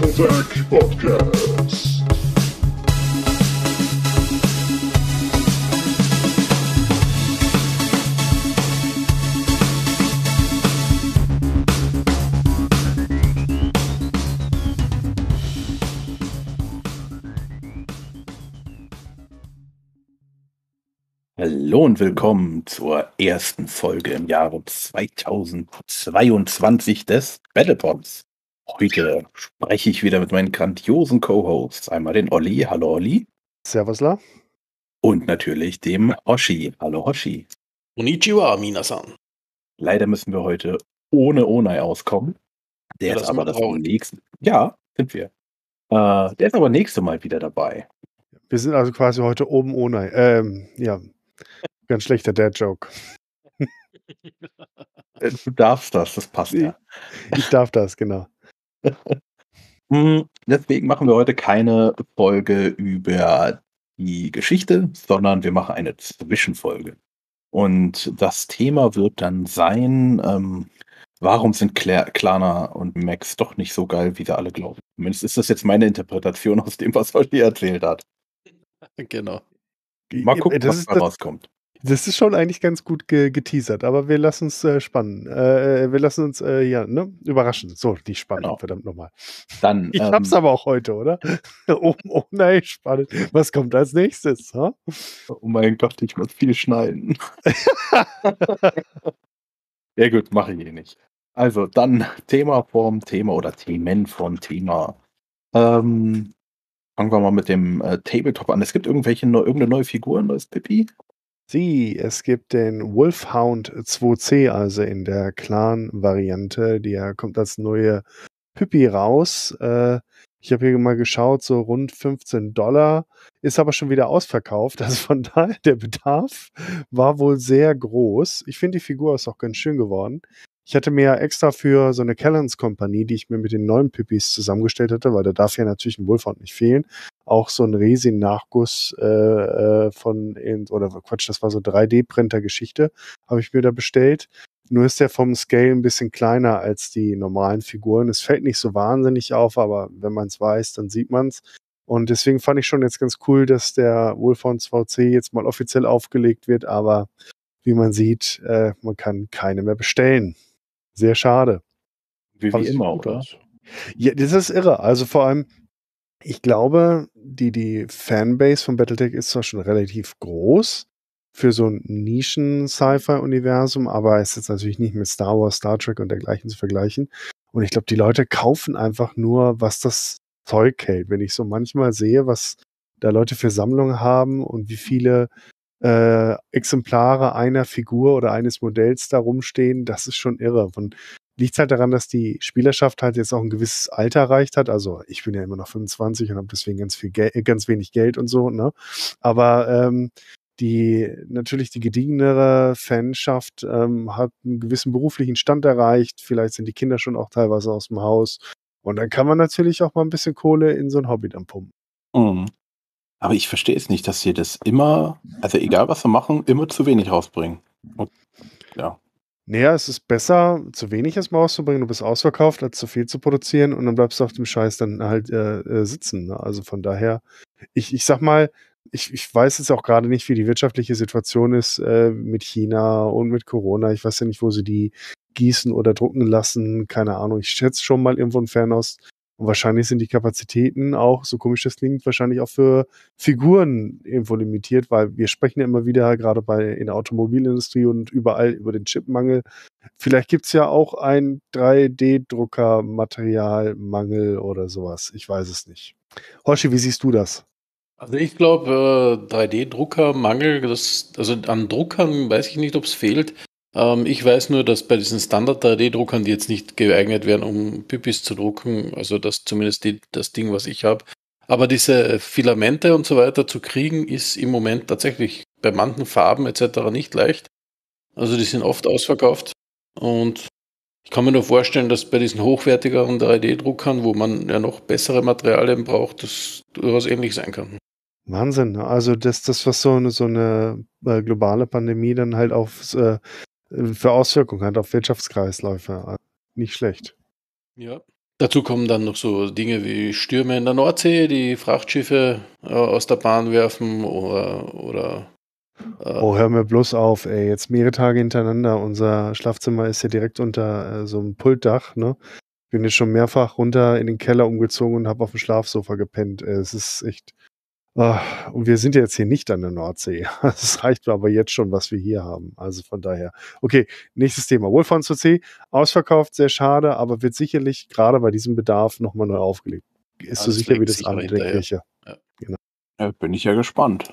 Levelwerk Podcast. Hallo und willkommen zur ersten Folge im Jahre 2022 des Battlepods. Heute spreche ich wieder mit meinen grandiosen Co-Hosts. Einmal den Olli. Hallo Olli. Servusla. Und natürlich dem Oshi. Hallo Oshi. Konnichiwa, Minasan. Leider müssen wir heute ohne Onai auskommen. Der ja, ist aber das nächste. Ja, sind wir. Äh, der ist aber nächste Mal wieder dabei. Wir sind also quasi heute oben ohne. Ähm, ja. Ganz schlechter Dad-Joke. Äh, du darfst das, das passt ja. Ich darf das, genau. Hm, deswegen machen wir heute keine Folge über die Geschichte, sondern wir machen eine Zwischenfolge. Und das Thema wird dann sein, ähm, warum sind Cla Klana und Max doch nicht so geil, wie sie alle glauben. Zumindest ist das jetzt meine Interpretation aus dem, was Holly erzählt hat. Genau. Mal gucken, das was da rauskommt. Das ist schon eigentlich ganz gut ge geteasert, aber wir lassen uns äh, spannen. Äh, äh wir lassen uns äh, ja, ne? überraschen. So, die Spannung, genau. verdammt nochmal. Dann, ich ähm, hab's aber auch heute, oder? oh, oh nein, spannend. Was kommt als nächstes? Huh? Oh mein Gott, ich muss viel schneiden. ja gut, mache ich eh nicht. Also, dann Thema vom Thema oder Themen vom Thema. Ähm, fangen wir mal mit dem äh, Tabletop an. Es gibt irgendwelche ne, irgendeine neue Figur, neues Pippi? Sie, es gibt den Wolfhound 2C, also in der Clan-Variante. Der kommt als neue Püppi raus. Äh, ich habe hier mal geschaut, so rund 15 Dollar. Ist aber schon wieder ausverkauft. Also von daher, der Bedarf war wohl sehr groß. Ich finde, die Figur ist auch ganz schön geworden. Ich hatte mir extra für so eine Callens-Kompanie, die ich mir mit den neuen Pippis zusammengestellt hatte, weil da darf ja natürlich ein Wolfhound nicht fehlen, auch so ein Resin-Nachguss äh, äh, von, oder Quatsch, das war so 3D-Printer-Geschichte, habe ich mir da bestellt. Nur ist der vom Scale ein bisschen kleiner als die normalen Figuren. Es fällt nicht so wahnsinnig auf, aber wenn man es weiß, dann sieht man es. Und deswegen fand ich schon jetzt ganz cool, dass der Wolfhounds VC jetzt mal offiziell aufgelegt wird, aber wie man sieht, äh, man kann keine mehr bestellen. Sehr schade. Wie, wie immer, oder? Aus. Ja, das ist irre. Also vor allem, ich glaube, die, die Fanbase von Battletech ist zwar schon relativ groß für so ein Nischen-Sci-Fi-Universum, aber es ist jetzt natürlich nicht mit Star Wars, Star Trek und dergleichen zu vergleichen. Und ich glaube, die Leute kaufen einfach nur, was das Zeug hält. Wenn ich so manchmal sehe, was da Leute für Sammlungen haben und wie viele äh, Exemplare einer Figur oder eines Modells da rumstehen, das ist schon irre. Und liegt halt daran, dass die Spielerschaft halt jetzt auch ein gewisses Alter erreicht hat. Also ich bin ja immer noch 25 und habe deswegen ganz viel Geld, äh, ganz wenig Geld und so, ne? Aber ähm, die natürlich die gediegenere Fanschaft ähm, hat einen gewissen beruflichen Stand erreicht. Vielleicht sind die Kinder schon auch teilweise aus dem Haus. Und dann kann man natürlich auch mal ein bisschen Kohle in so ein Hobby dann pumpen. Mhm. Aber ich verstehe es nicht, dass sie das immer, also egal was sie machen, immer zu wenig rausbringen. Und, ja. Naja, es ist besser, zu wenig erstmal rauszubringen, du bist ausverkauft, als zu viel zu produzieren und dann bleibst du auf dem Scheiß dann halt äh, äh, sitzen. Ne? Also von daher, ich, ich sag mal, ich, ich weiß jetzt auch gerade nicht, wie die wirtschaftliche Situation ist äh, mit China und mit Corona. Ich weiß ja nicht, wo sie die gießen oder drucken lassen. Keine Ahnung. Ich schätze schon mal irgendwo ein Fernost und wahrscheinlich sind die Kapazitäten auch, so komisch das klingt, wahrscheinlich auch für Figuren irgendwo limitiert, weil wir sprechen ja immer wieder, gerade bei in der Automobilindustrie und überall über den Chipmangel. Vielleicht gibt es ja auch ein 3D-Drucker-Materialmangel oder sowas. Ich weiß es nicht. Hoshi, wie siehst du das? Also ich glaube, äh, 3D-Druckermangel, also an Druckern weiß ich nicht, ob es fehlt. Ähm, ich weiß nur, dass bei diesen Standard-3D-Druckern, die jetzt nicht geeignet werden, um Pipis zu drucken, also das zumindest die, das Ding, was ich habe, aber diese Filamente und so weiter zu kriegen, ist im Moment tatsächlich bei manchen Farben etc. nicht leicht. Also die sind oft ausverkauft und ich kann mir nur vorstellen, dass bei diesen hochwertigeren 3D-Druckern, wo man ja noch bessere Materialien braucht, das durchaus ähnlich sein kann. Wahnsinn. Ne? Also das, das was so eine, so eine äh, globale Pandemie dann halt aufs äh, für Auswirkungen hat auf Wirtschaftskreisläufe. nicht schlecht. Ja. Dazu kommen dann noch so Dinge wie Stürme in der Nordsee, die Frachtschiffe äh, aus der Bahn werfen oder. oder äh, oh, hör mir bloß auf, ey. Jetzt mehrere Tage hintereinander. Unser Schlafzimmer ist ja direkt unter äh, so einem Pultdach, ne? Bin jetzt schon mehrfach runter in den Keller umgezogen und habe auf dem Schlafsofa gepennt. Äh, es ist echt und wir sind jetzt hier nicht an der Nordsee. Es reicht aber jetzt schon, was wir hier haben. Also von daher. Okay, nächstes Thema. Wolfram zur C. Ausverkauft, sehr schade, aber wird sicherlich gerade bei diesem Bedarf nochmal neu aufgelegt. Ist ja, so sicher wie das andere ja. Genau. ja, bin ich ja gespannt.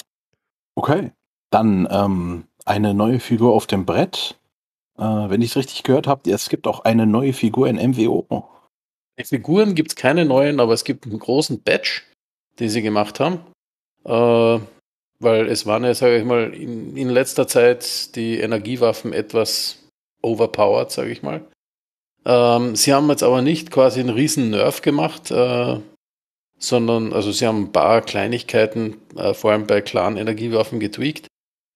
Okay, dann ähm, eine neue Figur auf dem Brett. Äh, wenn ich es richtig gehört habe, es gibt auch eine neue Figur in MWO. Figuren gibt es keine neuen, aber es gibt einen großen Batch, den sie gemacht haben. Äh, weil es waren ja, sage ich mal, in, in, letzter Zeit die Energiewaffen etwas overpowered, sage ich mal. Ähm, sie haben jetzt aber nicht quasi einen riesen Nerf gemacht, äh, sondern also sie haben ein paar Kleinigkeiten, äh, vor allem bei klaren Energiewaffen getweakt.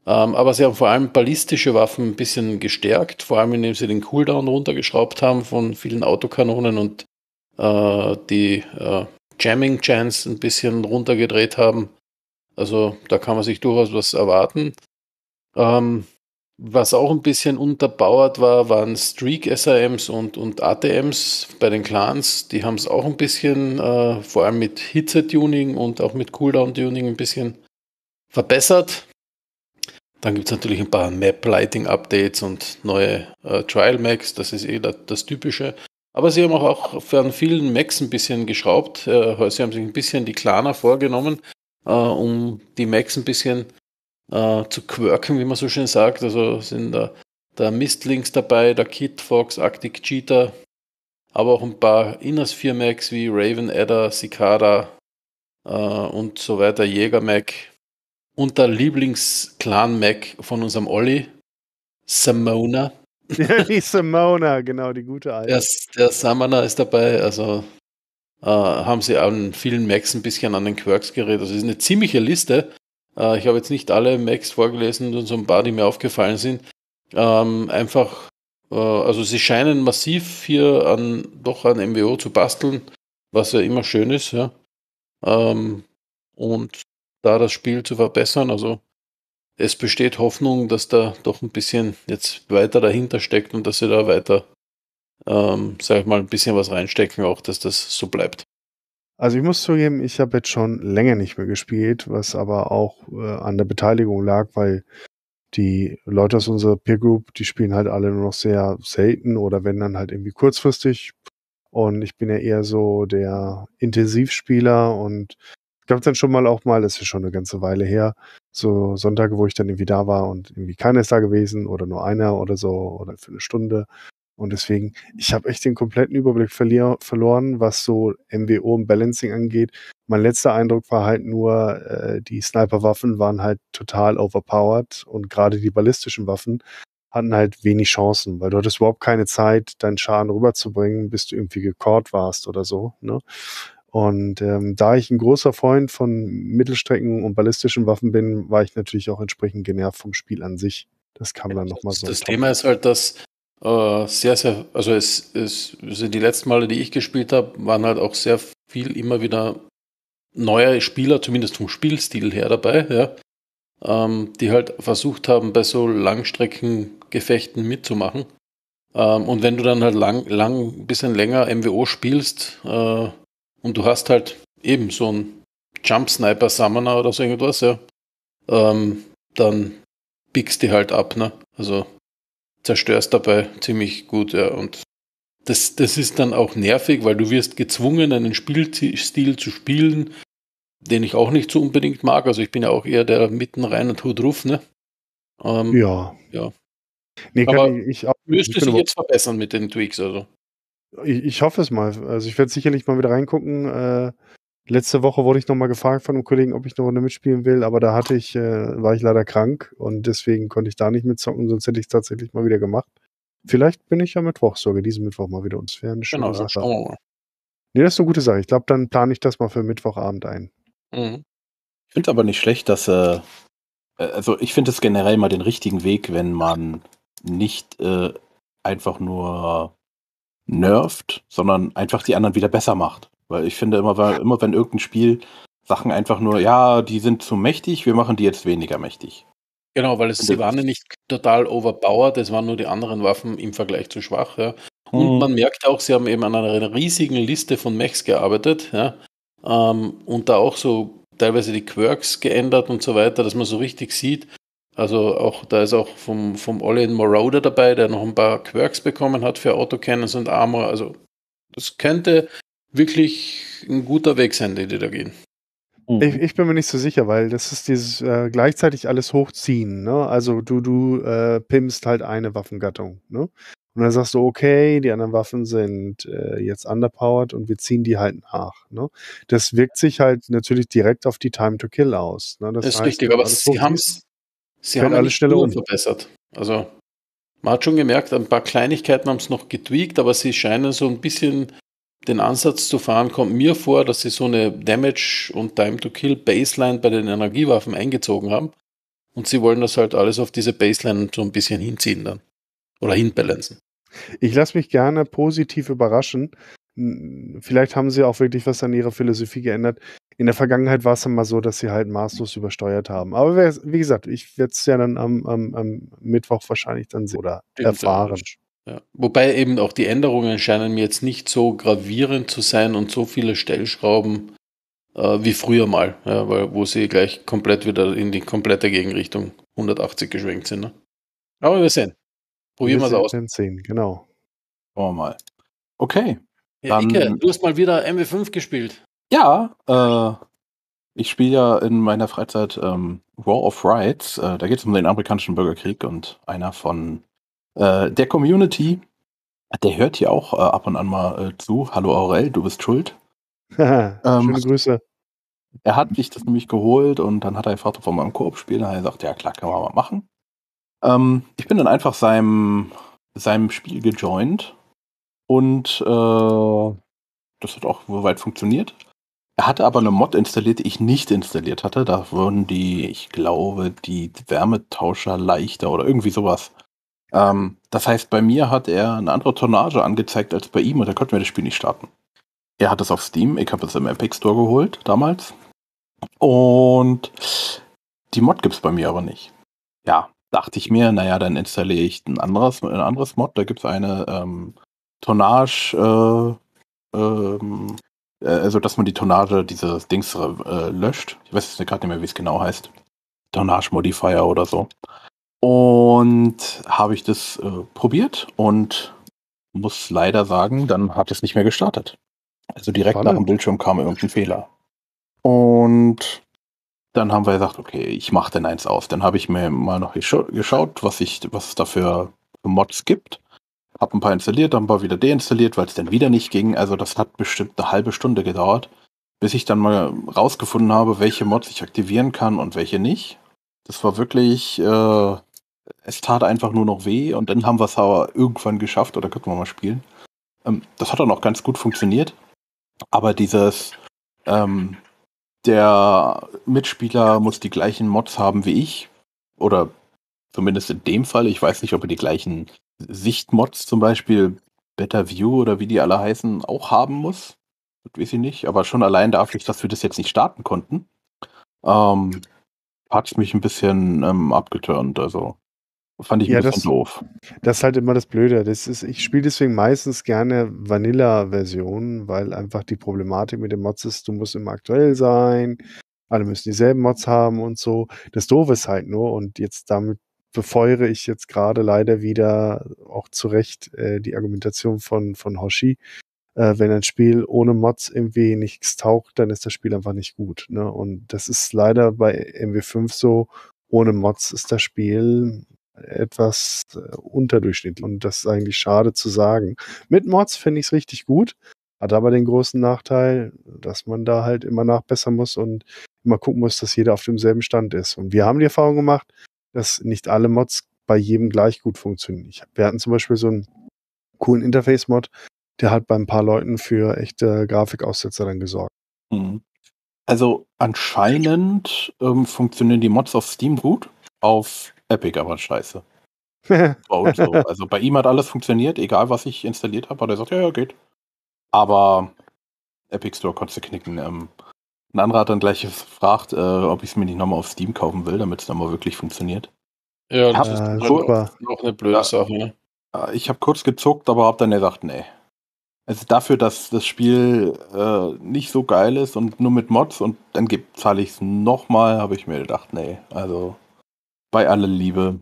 Ähm, aber sie haben vor allem ballistische Waffen ein bisschen gestärkt, vor allem indem sie den Cooldown runtergeschraubt haben von vielen Autokanonen und äh, die äh, Jamming Chance ein bisschen runtergedreht haben. Also da kann man sich durchaus was erwarten. Ähm, was auch ein bisschen unterbauert war, waren Streak-SRMs und, und ATMs bei den Clans. Die haben es auch ein bisschen, äh, vor allem mit Hitze-Tuning und auch mit Cooldown-Tuning ein bisschen verbessert. Dann gibt es natürlich ein paar Map-Lighting-Updates und neue äh, Trial-Macs, das ist eh das, das, Typische. Aber sie haben auch, auch an vielen Macs ein bisschen geschraubt. Äh, sie haben sich ein bisschen die Claner vorgenommen äh, um die Macs ein bisschen äh, zu quirken, wie man so schön sagt. Also sind da, da Mistlinks dabei, der Kit, Fox, Arctic Cheetah, aber auch ein paar Innas 4 Macs wie Raven, Adder, Cicada äh, und so weiter, Jäger Mac. Und der Lieblings-Clan Mac von unserem Olli, Simona. die Simona, genau, die gute alte. Der, der Samana ist dabei, also äh, haben sie an vielen Macs ein bisschen an den Quirks geredet. Also es ist eine ziemliche Liste. Äh, ich habe jetzt nicht alle Macs vorgelesen und so ein paar, die mir aufgefallen sind. Ähm, einfach, äh, also sie scheinen massiv hier an, doch an MWO zu basteln, was ja immer schön ist, ja. Ähm, und da das Spiel zu verbessern, also es besteht Hoffnung, dass da doch ein bisschen jetzt weiter dahinter steckt und dass sie da weiter ähm, sag ich mal, ein bisschen was reinstecken, auch dass das so bleibt. Also ich muss zugeben, ich habe jetzt schon länger nicht mehr gespielt, was aber auch äh, an der Beteiligung lag, weil die Leute aus unserer Peer Group, die spielen halt alle nur noch sehr selten oder wenn dann halt irgendwie kurzfristig. Und ich bin ja eher so der Intensivspieler und gab es dann schon mal auch mal, das ist schon eine ganze Weile her, so Sonntage, wo ich dann irgendwie da war und irgendwie keiner ist da gewesen oder nur einer oder so oder für eine Stunde und deswegen, ich habe echt den kompletten Überblick verlier, verloren, was so MWO und Balancing angeht. Mein letzter Eindruck war halt nur, äh, die Sniper-Waffen waren halt total overpowered und gerade die ballistischen Waffen hatten halt wenig Chancen, weil du hattest überhaupt keine Zeit, deinen Schaden rüberzubringen, bis du irgendwie gekort warst oder so. Ne? Und ähm, da ich ein großer Freund von Mittelstrecken und ballistischen Waffen bin, war ich natürlich auch entsprechend genervt vom Spiel an sich. Das kam dann nochmal so. Das Thema ist halt, dass äh, sehr, sehr, also es, es, also die letzten Male, die ich gespielt habe, waren halt auch sehr viel immer wieder neue Spieler, zumindest vom Spielstil her dabei, ja, ähm, die halt versucht haben, bei so Langstreckengefechten mitzumachen. Ähm, und wenn du dann halt lang, lang, bisschen länger MWO spielst äh, und du hast halt eben so einen Jump Sniper Summoner oder so irgendwas, ja, ähm, dann biegst die halt ab, ne? Also zerstörst dabei ziemlich gut, ja. Und das, das ist dann auch nervig, weil du wirst gezwungen, einen Spielstil zu spielen, den ich auch nicht so unbedingt mag. Also ich bin ja auch eher der mitten rein und Hut ruf, ne? Ähm, ja. Ja. Nee, Aber ich, ich auch, müsste ich sich jetzt verbessern mit den Tweaks, also. Ich, ich, hoffe es mal. Also ich werde sicherlich mal wieder reingucken. Äh, Letzte Woche wurde ich nochmal gefragt von einem Kollegen, ob ich noch eine mitspielen will, aber da hatte ich, äh, war ich leider krank und deswegen konnte ich da nicht mitzocken, sonst hätte ich es tatsächlich mal wieder gemacht. Vielleicht bin ich ja Mittwoch sogar, diesen Mittwoch mal wieder uns fern. Genau, das schauen wir mal. Nee, das ist eine gute Sache. Ich glaube, dann plane ich das mal für Mittwochabend ein. Mhm. Ich finde aber nicht schlecht, dass, äh, äh also ich finde es generell mal den richtigen Weg, wenn man nicht äh, einfach nur nervt, sondern einfach die anderen wieder besser macht. Weil ich finde immer, weil, immer wenn irgendein Spiel Sachen einfach nur, ja, die sind zu mächtig, wir machen die jetzt weniger mächtig. Genau, weil es, sie waren ja nicht total overpowered, es waren nur die anderen Waffen im Vergleich zu schwach. Ja. Und mhm. man merkt auch, sie haben eben an einer riesigen Liste von Mechs gearbeitet ja. Ähm, und da auch so teilweise die Quirks geändert und so weiter, dass man so richtig sieht. Also auch da ist auch vom, vom Olin Moroder dabei, der noch ein paar Quirks bekommen hat für Autocannons und Armor. Also das könnte wirklich ein guter Weg sein, den die da gehen. Mhm. Ich, ich, bin mir nicht so sicher, weil das ist dieses äh, gleichzeitig alles hochziehen. Ne? Also du, du äh, pimpst halt eine Waffengattung. Ne? Und dann sagst du, okay, die anderen Waffen sind äh, jetzt underpowered und wir ziehen die halt nach. Ne? Das wirkt sich halt natürlich direkt auf die Time to Kill aus. Ne? Das, das, ist richtig, aber sie, haben's, sie haben alles schneller um. verbessert. Also man hat schon gemerkt, ein paar Kleinigkeiten haben es noch getweakt, aber sie scheinen so ein bisschen den Ansatz zu fahren, kommt mir vor, dass sie so eine Damage- und Time-to-Kill-Baseline bei den Energiewaffen eingezogen haben. Und sie wollen das halt alles auf diese Baseline so ein bisschen hinziehen dann. Oder hinbalancen. Ich lasse mich gerne positiv überraschen. Vielleicht haben sie auch wirklich was an ihrer Philosophie geändert. In der Vergangenheit war es dann mal so, dass sie halt maßlos übersteuert haben. Aber wie gesagt, ich werde es ja dann am, am, am, Mittwoch wahrscheinlich dann sehen oder erfahren. Ja. Wobei eben auch die Änderungen scheinen mir jetzt nicht so gravierend zu sein und so viele Stellschrauben äh, wie früher mal, ja, weil, wo sie gleich komplett wieder in die komplette Gegenrichtung 180 geschwenkt sind. Ne? Aber wir sehen. Probieren wir es aus. Sehen, genau. Schauen wir mal. Okay. Ja, dann, Ike, du hast mal wieder MW5 gespielt. Ja, äh, ich spiele ja in meiner Freizeit ähm, War of Rights. Äh, da geht es um den amerikanischen Bürgerkrieg und einer von äh, der Community. Der hört hier auch äh, ab und an mal äh, zu. Hallo Aurel, du bist schuld. ähm, Schöne Grüße. Er hat sich das nämlich geholt und dann hat er gefragt, ob wir mal im Koop spielen. Dann hat er gesagt, ja klar, können wir mal machen. Ähm, ich bin dann einfach seinem, seinem Spiel gejoint und äh, das hat auch weit funktioniert. Er hatte aber eine Mod installiert, die ich nicht installiert hatte. Da wurden die, ich glaube, die Wärmetauscher leichter oder irgendwie sowas. Ähm, das heißt, bei mir hat er eine andere Tonnage angezeigt als bei ihm und da konnten wir das Spiel nicht starten. Er hat es auf Steam, ich habe es im Epic Store geholt damals. Und die Mod gibt es bei mir aber nicht. Ja, dachte ich mir, naja, dann installiere ich ein anderes, ein anderes Mod. Da gibt es eine ähm, Tonnage, äh, ähm, äh, also dass man die Tonnage dieses Dings äh, löscht. Ich weiß jetzt gerade nicht mehr, wie es genau heißt. Tonnage Modifier oder so. Und habe ich das äh, probiert und muss leider sagen, dann hat es nicht mehr gestartet. Also direkt Spannend. nach dem Bildschirm kam irgendein Fehler. Und dann haben wir gesagt, okay, ich mache denn eins aus. Dann habe ich mir mal noch geschaut, was, ich, was es da für Mods gibt. Hab ein paar installiert, dann ein paar wieder deinstalliert, weil es dann wieder nicht ging. Also das hat bestimmt eine halbe Stunde gedauert, bis ich dann mal rausgefunden habe, welche Mods ich aktivieren kann und welche nicht. Das war wirklich äh, es tat einfach nur noch weh und dann haben wir es aber irgendwann geschafft oder könnten wir mal spielen. Ähm, das hat dann auch ganz gut funktioniert. Aber dieses, ähm, der Mitspieler muss die gleichen Mods haben wie ich oder zumindest in dem Fall, ich weiß nicht, ob er die gleichen Sichtmods zum Beispiel, Better View oder wie die alle heißen, auch haben muss. Das weiß ich nicht, aber schon allein dadurch, dass wir das jetzt nicht starten konnten, ähm, hat es mich ein bisschen ähm, abgeturnt. Also Fand ich ja, ein bisschen das, doof. Das ist halt immer das Blöde. Das ist, ich spiele deswegen meistens gerne Vanilla-Versionen, weil einfach die Problematik mit den Mods ist, du musst immer aktuell sein, alle müssen dieselben Mods haben und so. Das Doofe ist halt nur, und jetzt damit befeuere ich jetzt gerade leider wieder auch zu Recht äh, die Argumentation von, von Hoshi. Äh, wenn ein Spiel ohne Mods irgendwie nichts taucht, dann ist das Spiel einfach nicht gut. Ne? Und das ist leider bei MW5 so. Ohne Mods ist das Spiel etwas äh, unterdurchschnittlich und das ist eigentlich schade zu sagen. Mit Mods finde ich es richtig gut, hat aber den großen Nachteil, dass man da halt immer nachbessern muss und immer gucken muss, dass jeder auf demselben Stand ist. Und wir haben die Erfahrung gemacht, dass nicht alle Mods bei jedem gleich gut funktionieren. Ich, wir hatten zum Beispiel so einen coolen Interface-Mod, der hat bei ein paar Leuten für echte Grafikaussetzer dann gesorgt. Mhm. Also anscheinend ähm, funktionieren die Mods auf Steam gut. Auf Epic aber scheiße. so. Also bei ihm hat alles funktioniert, egal was ich installiert habe, hat er gesagt, ja, ja, geht. Aber Epic Store konnte knicken. Ähm, ein anderer hat dann gleich gefragt, äh, ob ich es mir nicht nochmal auf Steam kaufen will, damit es nochmal wirklich funktioniert. Ja, das ist super. auch eine blöde Sache. Ne? Ich habe kurz gezuckt, aber habe dann gesagt, nee. Also dafür, dass das Spiel äh, nicht so geil ist und nur mit Mods und dann zahle ich es nochmal, habe ich mir gedacht, nee. Also bei aller Liebe,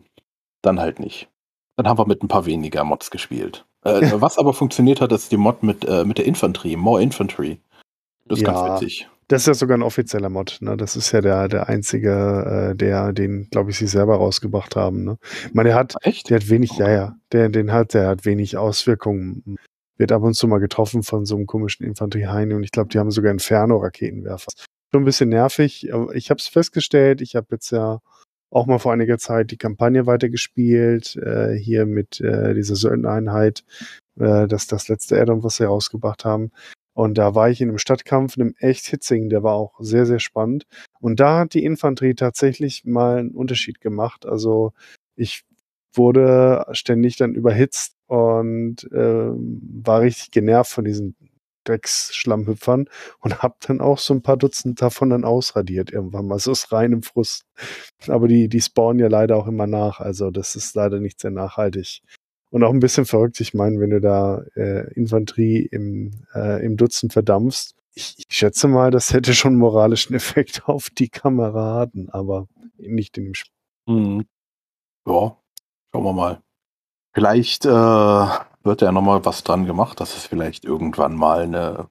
dann halt nicht. Dann haben wir mit ein paar weniger Mods gespielt. Äh, was aber funktioniert hat, ist die Mod mit, äh, mit der Infanterie, More Infantry. Das ist ja, ganz witzig. Das ist ja sogar ein offizieller Mod. Ne? Das ist ja der, der einzige, äh, der, den, glaube ich, sie selber rausgebracht haben. Ne? Ich meine, der hat, ah, Echt? der hat wenig, okay. ja, ja, der, den hat, der hat wenig Auswirkungen. Wird ab und zu mal getroffen von so einem komischen Infanterieheini und ich glaube, die haben sogar Inferno-Raketenwerfer. Schon ein bisschen nervig, aber ich habe es festgestellt. Ich habe jetzt ja auch mal vor einiger Zeit die Kampagne weitergespielt, äh, hier mit äh, dieser Söldeneinheit, äh, das, das letzte Addon, was sie rausgebracht haben. Und da war ich in einem Stadtkampf, einem echt hitzigen, der war auch sehr, sehr spannend. Und da hat die Infanterie tatsächlich mal einen Unterschied gemacht. Also ich wurde ständig dann überhitzt und äh, war richtig genervt von diesen Drecksschlammhüpfern und habe dann auch so ein paar Dutzend davon dann ausradiert irgendwann mal. So aus reinem Frust. Aber die, die spawnen ja leider auch immer nach. Also das ist leider nicht sehr nachhaltig. Und auch ein bisschen verrückt, ich meine, wenn du da äh, Infanterie im, äh, im Dutzend verdampfst, ich, ich schätze mal, das hätte schon moralischen Effekt auf die Kameraden, aber nicht in dem Spiel. Mhm. Ja, schauen wir mal. Vielleicht äh, wird ja nochmal was dran gemacht, dass es vielleicht irgendwann mal eine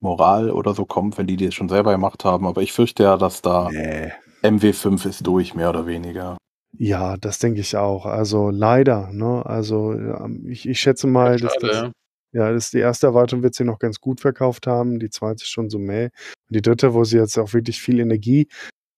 Moral oder so kommt, wenn die das schon selber gemacht haben. Aber ich fürchte ja, dass da nee. MW5 ist durch, mehr oder weniger. Ja, das denke ich auch. Also leider, ne? Also ähm, ich, ich schätze mal, ja, dass das, ja, das die erste Erwartung wird sie noch ganz gut verkauft haben, die zweite schon so mehr. Und die dritte, wo sie jetzt auch wirklich viel Energie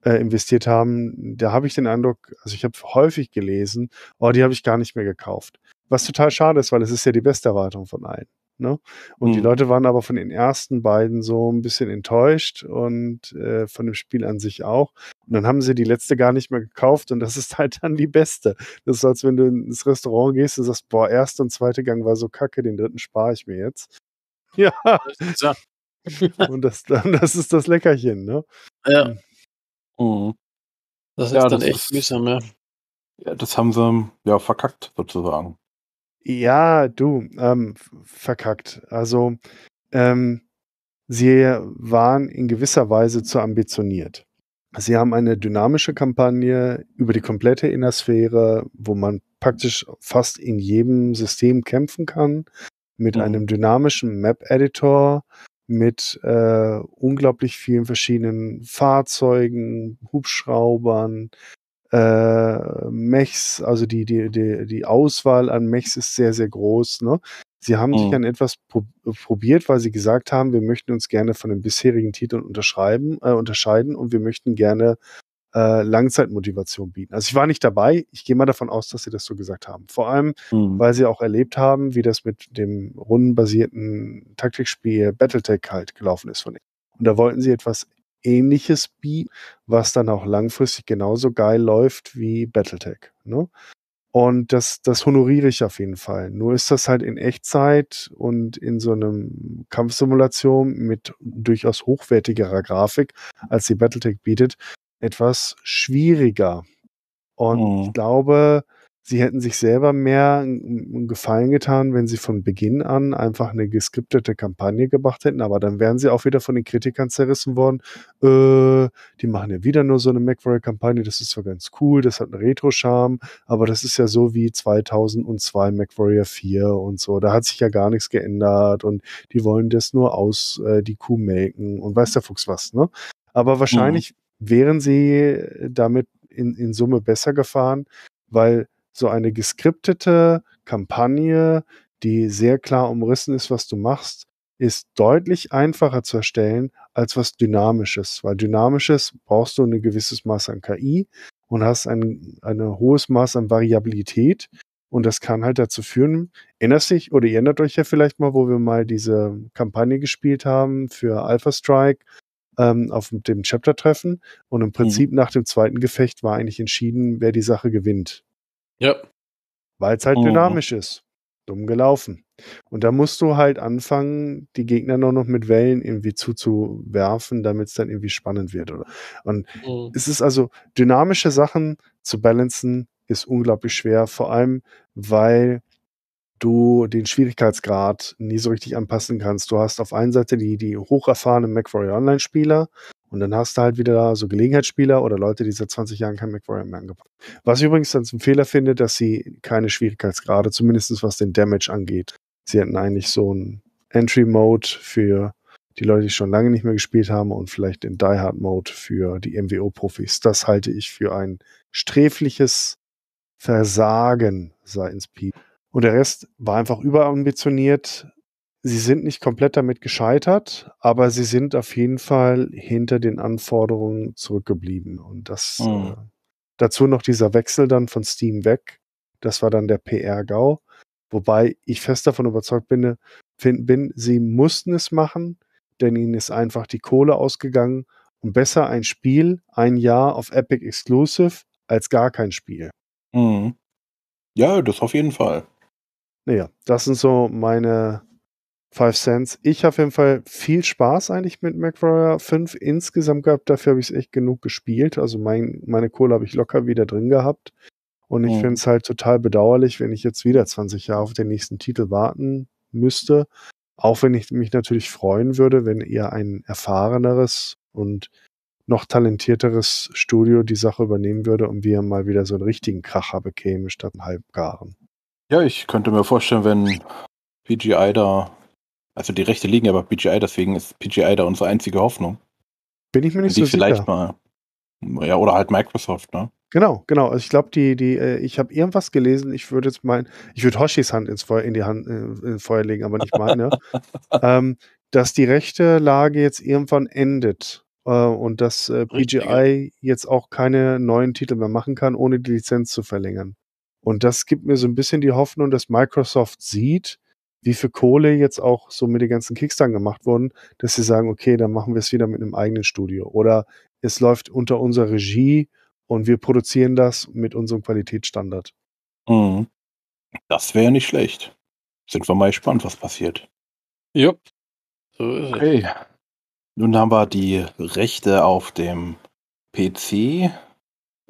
äh, investiert haben, da habe ich den Eindruck, also ich habe häufig gelesen, oh, die habe ich gar nicht mehr gekauft. Was total schade ist, weil es ist ja die beste Erwartung von allen. Ne? Und mhm. die Leute waren aber von den ersten beiden so ein bisschen enttäuscht und äh, von dem Spiel an sich auch. Und dann haben sie die letzte gar nicht mehr gekauft und das ist halt dann die beste. Das ist, als wenn du ins Restaurant gehst und sagst, boah, erster und zweiter Gang war so kacke, den dritten spare ich mir jetzt. Ja. ja. und das, das ist das Leckerchen, ne? Ja. Hm. Mhm. Das ist ja, dann das echt mühsam, ja. ja. Das haben sie ja verkackt, sozusagen. Ja, du, ähm, verkackt. Also, ähm, sie waren in gewisser Weise zu ambitioniert. Sie haben eine dynamische Kampagne über die komplette Innersphäre, wo man praktisch fast in jedem System kämpfen kann, mit mhm. einem dynamischen Map-Editor, mit äh, unglaublich vielen verschiedenen Fahrzeugen, Hubschraubern, äh, Mechs, also die, die, die, die Auswahl an Mechs ist sehr, sehr groß. Ne? Sie haben mhm. sich an etwas probiert, weil sie gesagt haben, wir möchten uns gerne von den bisherigen Titeln unterschreiben, äh, unterscheiden und wir möchten gerne äh, Langzeitmotivation bieten. Also ich war nicht dabei, ich gehe mal davon aus, dass sie das so gesagt haben. Vor allem, mhm. weil sie auch erlebt haben, wie das mit dem rundenbasierten Taktikspiel Battletech halt gelaufen ist von ihnen. Und da wollten sie etwas ähnliches bieten, was dann auch langfristig genauso geil läuft wie Battletech. Ne? Und das, das honoriere ich auf jeden Fall. Nur ist das halt in Echtzeit und in so einem Kampfsimulation mit durchaus hochwertigerer Grafik, als die Battletech bietet, etwas schwieriger. Und oh. ich mhm. glaube, sie hätten sich selber mehr einen Gefallen getan, wenn sie von Beginn an einfach eine geskriptete Kampagne gemacht hätten. Aber dann wären sie auch wieder von den Kritikern zerrissen worden. Äh, die machen ja wieder nur so eine MacWarrior-Kampagne. Das ist zwar ganz cool, das hat einen Retro-Charme, aber das ist ja so wie 2002 MacWarrior 4 und so. Da hat sich ja gar nichts geändert und die wollen das nur aus, äh, die Kuh melken und weiß der Fuchs was, ne? Aber wahrscheinlich mhm. wären sie damit in, in Summe besser gefahren, weil so eine geskriptete Kampagne, die sehr klar umrissen ist, was du machst, ist deutlich einfacher zu erstellen als was Dynamisches, weil Dynamisches brauchst du ein gewisses Maß an KI und hast ein, ein hohes Maß an Variabilität. Und das kann halt dazu führen, erinnerst dich oder ihr erinnert euch ja vielleicht mal, wo wir mal diese Kampagne gespielt haben für Alpha Strike ähm, auf dem Chapter-Treffen. Und im mhm. Prinzip mhm. nach dem zweiten Gefecht war eigentlich entschieden, wer die Sache gewinnt. Ja. Weil es halt oh. dynamisch ist. Dumm gelaufen. Und da musst du halt anfangen, die Gegner nur noch mit Wellen irgendwie zuzuwerfen, damit es dann irgendwie spannend wird. Oder? Und oh. es ist also, dynamische Sachen zu balancen, ist unglaublich schwer. Vor allem, weil du den Schwierigkeitsgrad nie so richtig anpassen kannst. Du hast auf einen Seite die, die hocherfahrenen MacWarrior Online-Spieler und dann hast du halt wieder so Gelegenheitsspieler oder Leute, die seit 20 Jahren kein McWarrior mehr angebracht haben. Was ich übrigens dann zum Fehler finde, dass sie keine Schwierigkeitsgrade, zumindest was den Damage angeht. Sie hätten eigentlich so einen Entry-Mode für die Leute, die schon lange nicht mehr gespielt haben und vielleicht den Die Hard Mode für die MWO-Profis. Das halte ich für ein sträfliches Versagen seitens Pete. Und der Rest war einfach überambitioniert. Sie sind nicht komplett damit gescheitert, aber sie sind auf jeden Fall hinter den Anforderungen zurückgeblieben. Und das mhm. äh, dazu noch dieser Wechsel dann von Steam weg. Das war dann der PR-GAU. Wobei ich fest davon überzeugt bin, bin, sie mussten es machen, denn ihnen ist einfach die Kohle ausgegangen. Und besser ein Spiel ein Jahr auf Epic Exclusive als gar kein Spiel. Mhm. Ja, das auf jeden Fall. Naja, das sind so meine Five Cents. Ich habe auf jeden Fall viel Spaß eigentlich mit MacWarrior 5 insgesamt gehabt. Dafür habe ich es echt genug gespielt. Also mein, meine Kohle habe ich locker wieder drin gehabt. Und ich mhm. Oh. finde es halt total bedauerlich, wenn ich jetzt wieder 20 Jahre auf den nächsten Titel warten müsste. Auch wenn ich mich natürlich freuen würde, wenn ihr ein erfahreneres und noch talentierteres Studio die Sache übernehmen würde und wir mal wieder so einen richtigen Kracher bekämen statt einen halbgaren. Ja, ich könnte mir vorstellen, wenn PGI da also die Rechte liegen ja bei PGI, deswegen ist PGI da unsere einzige Hoffnung. Bin ich mir nicht die so vielleicht sicher. mal. Ja, oder halt Microsoft, ne? Genau, genau. Also ich glaube, die, die, äh, ich habe irgendwas gelesen, ich würde jetzt meinen, ich würde Hoshis Hand ins Feuer, in die Hand, äh, ins Feuer legen, aber nicht meine, ähm, dass die rechte Lage jetzt irgendwann endet äh, und dass äh, PGI Richtig. jetzt auch keine neuen Titel mehr machen kann, ohne die Lizenz zu verlängern. Und das gibt mir so ein bisschen die Hoffnung, dass Microsoft sieht, wie viel Kohle jetzt auch so mit den ganzen Kickstartern gemacht wurden, dass sie sagen, okay, dann machen wir es wieder mit einem eigenen Studio. Oder es läuft unter unserer Regie und wir produzieren das mit unserem Qualitätsstandard. Mhm. Das wäre nicht schlecht. Sind wir mal gespannt, was passiert. Jupp. So ist okay. Nun haben wir die Rechte auf dem PC,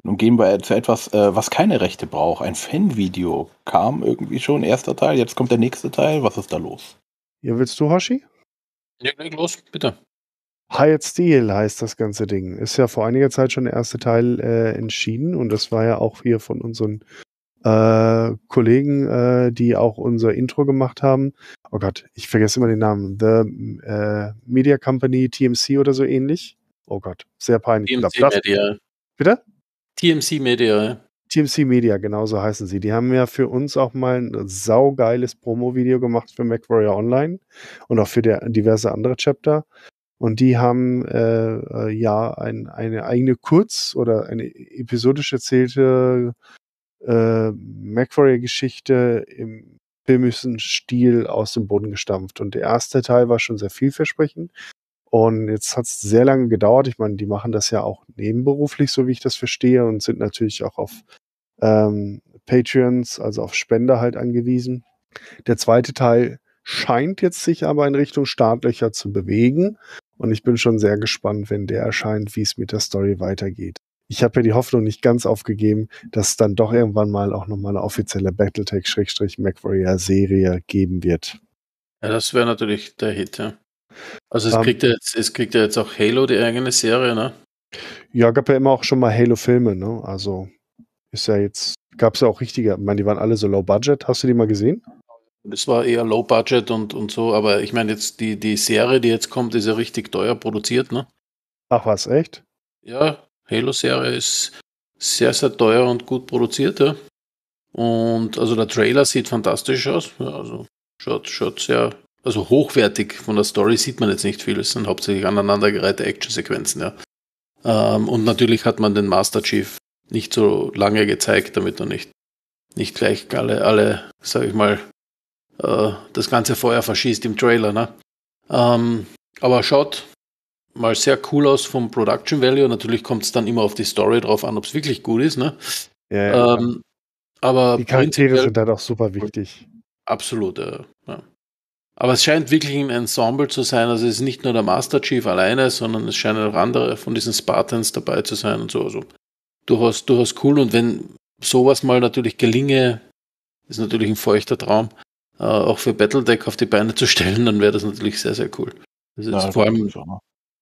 nun gehen wir zu etwas, äh, was keine Rechte braucht. Ein Fanvideo kam irgendwie schon, erster Teil, jetzt kommt der nächste Teil. Was ist da los? Ja, willst du, Hoshi? Ja, leg los, bitte. Hired Steel heißt das ganze Ding. Ist ja vor einiger Zeit schon der erste Teil äh, entschieden und das war ja auch hier von unseren äh, Kollegen, äh, die auch unser Intro gemacht haben. Oh Gott, ich vergesse immer den Namen. The äh, Media Company TMC oder so ähnlich. Oh Gott, sehr peinlich. TMC Media. Bitte? TMC Media. TMC Media, genau so heißen sie. Die haben ja für uns auch mal ein saugeiles Promo-Video gemacht für MacWarrior Online und auch für der, diverse andere Chapter. Und die haben äh, ja ein, eine eigene kurz- oder eine episodisch erzählte äh, MacWarrior-Geschichte im filmischen Stil aus dem Boden gestampft. Und der erste Teil war schon sehr vielversprechend. Und jetzt hat es sehr lange gedauert. Ich meine, die machen das ja auch nebenberuflich, so wie ich das verstehe, und sind natürlich auch auf ähm, Patreons, also auf Spender halt angewiesen. Der zweite Teil scheint jetzt sich aber in Richtung Startlöcher zu bewegen. Und ich bin schon sehr gespannt, wenn der erscheint, wie es mit der Story weitergeht. Ich habe ja die Hoffnung nicht ganz aufgegeben, dass es dann doch irgendwann mal auch nochmal eine offizielle Battletech-MacWarrior-Serie geben wird. Ja, das wäre natürlich der Hit, ja. Also es ähm, kriegt ja jetzt, es kriegt ja jetzt auch Halo die eigene Serie, ne? Ja, gab ja immer auch schon mal Halo-Filme, ne? Also ist ja jetzt, gab es ja auch richtige, ich meine, die waren alle so low budget. Hast du die mal gesehen? Es war eher low budget und, und so, aber ich meine, jetzt die, die Serie, die jetzt kommt, ist ja richtig teuer produziert, ne? Ach was, echt? Ja, Halo-Serie ist sehr, sehr teuer und gut produziert, ja. Und also der Trailer sieht fantastisch aus. Ja, also schaut, schaut sehr also hochwertig von der Story sieht man jetzt nicht viel. Es sind hauptsächlich aneinandergereihte Actionsequenzen, ja. Ähm, und natürlich hat man den Master Chief nicht so lange gezeigt, damit er nicht, nicht gleich alle, alle, sag ich mal, äh, das ganze Feuer verschießt im Trailer, ne? Ähm, aber schaut mal sehr cool aus vom Production Value. Natürlich kommt es dann immer auf die Story drauf an, ob es wirklich gut ist, ne? Ja, ja, ähm, aber die Charaktere sind halt auch super wichtig. Absolut, äh, ja. Aber es scheint wirklich ein Ensemble zu sein. Also es ist nicht nur der Master Chief alleine, sondern es scheinen auch andere von diesen Spartans dabei zu sein und so. Also durchaus, durchaus cool. Und wenn sowas mal natürlich gelinge, ist natürlich ein feuchter Traum, äh, auch für Battletech auf die Beine zu stellen, dann wäre das natürlich sehr, sehr cool. Das ist ja, vor allem,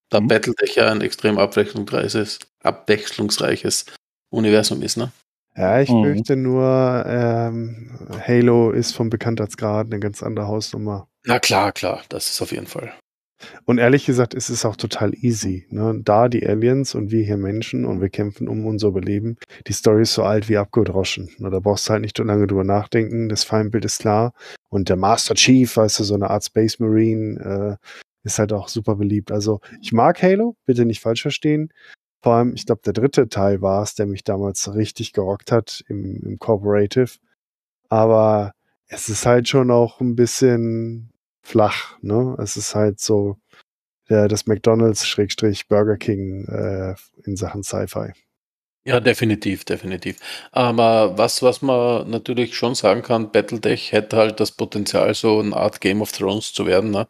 da mhm. Battletech ja ein extrem abwechslungsreiches, abwechslungsreiches Universum ist, ne? Ja, ich mhm. fürchte nur, ähm, Halo ist vom Bekanntheitsgrad eine ganz andere Hausnummer. Na klar, klar, das ist auf jeden Fall. Und ehrlich gesagt ist es auch total easy. Ne? Da die Aliens und wir hier Menschen und wir kämpfen um unser Überleben. Die Story ist so alt wie abgedroschen. Ne? Da brauchst du halt nicht so lange drüber nachdenken. Das Feindbild ist klar. Und der Master Chief, weißt du, so eine Art Space Marine, äh, ist halt auch super beliebt. Also ich mag Halo, bitte nicht falsch verstehen. Vor allem, ich glaube, der dritte Teil war es, der mich damals richtig gerockt hat im, im Corporative. Aber es ist halt schon auch ein bisschen flach. Ne? Es ist halt so ja, das McDonalds-Burger King äh, in Sachen Sci-Fi. Ja, definitiv, definitiv. Aber was, was man natürlich schon sagen kann, Battletech hätte halt das Potenzial, so eine Art Game of Thrones zu werden, ne?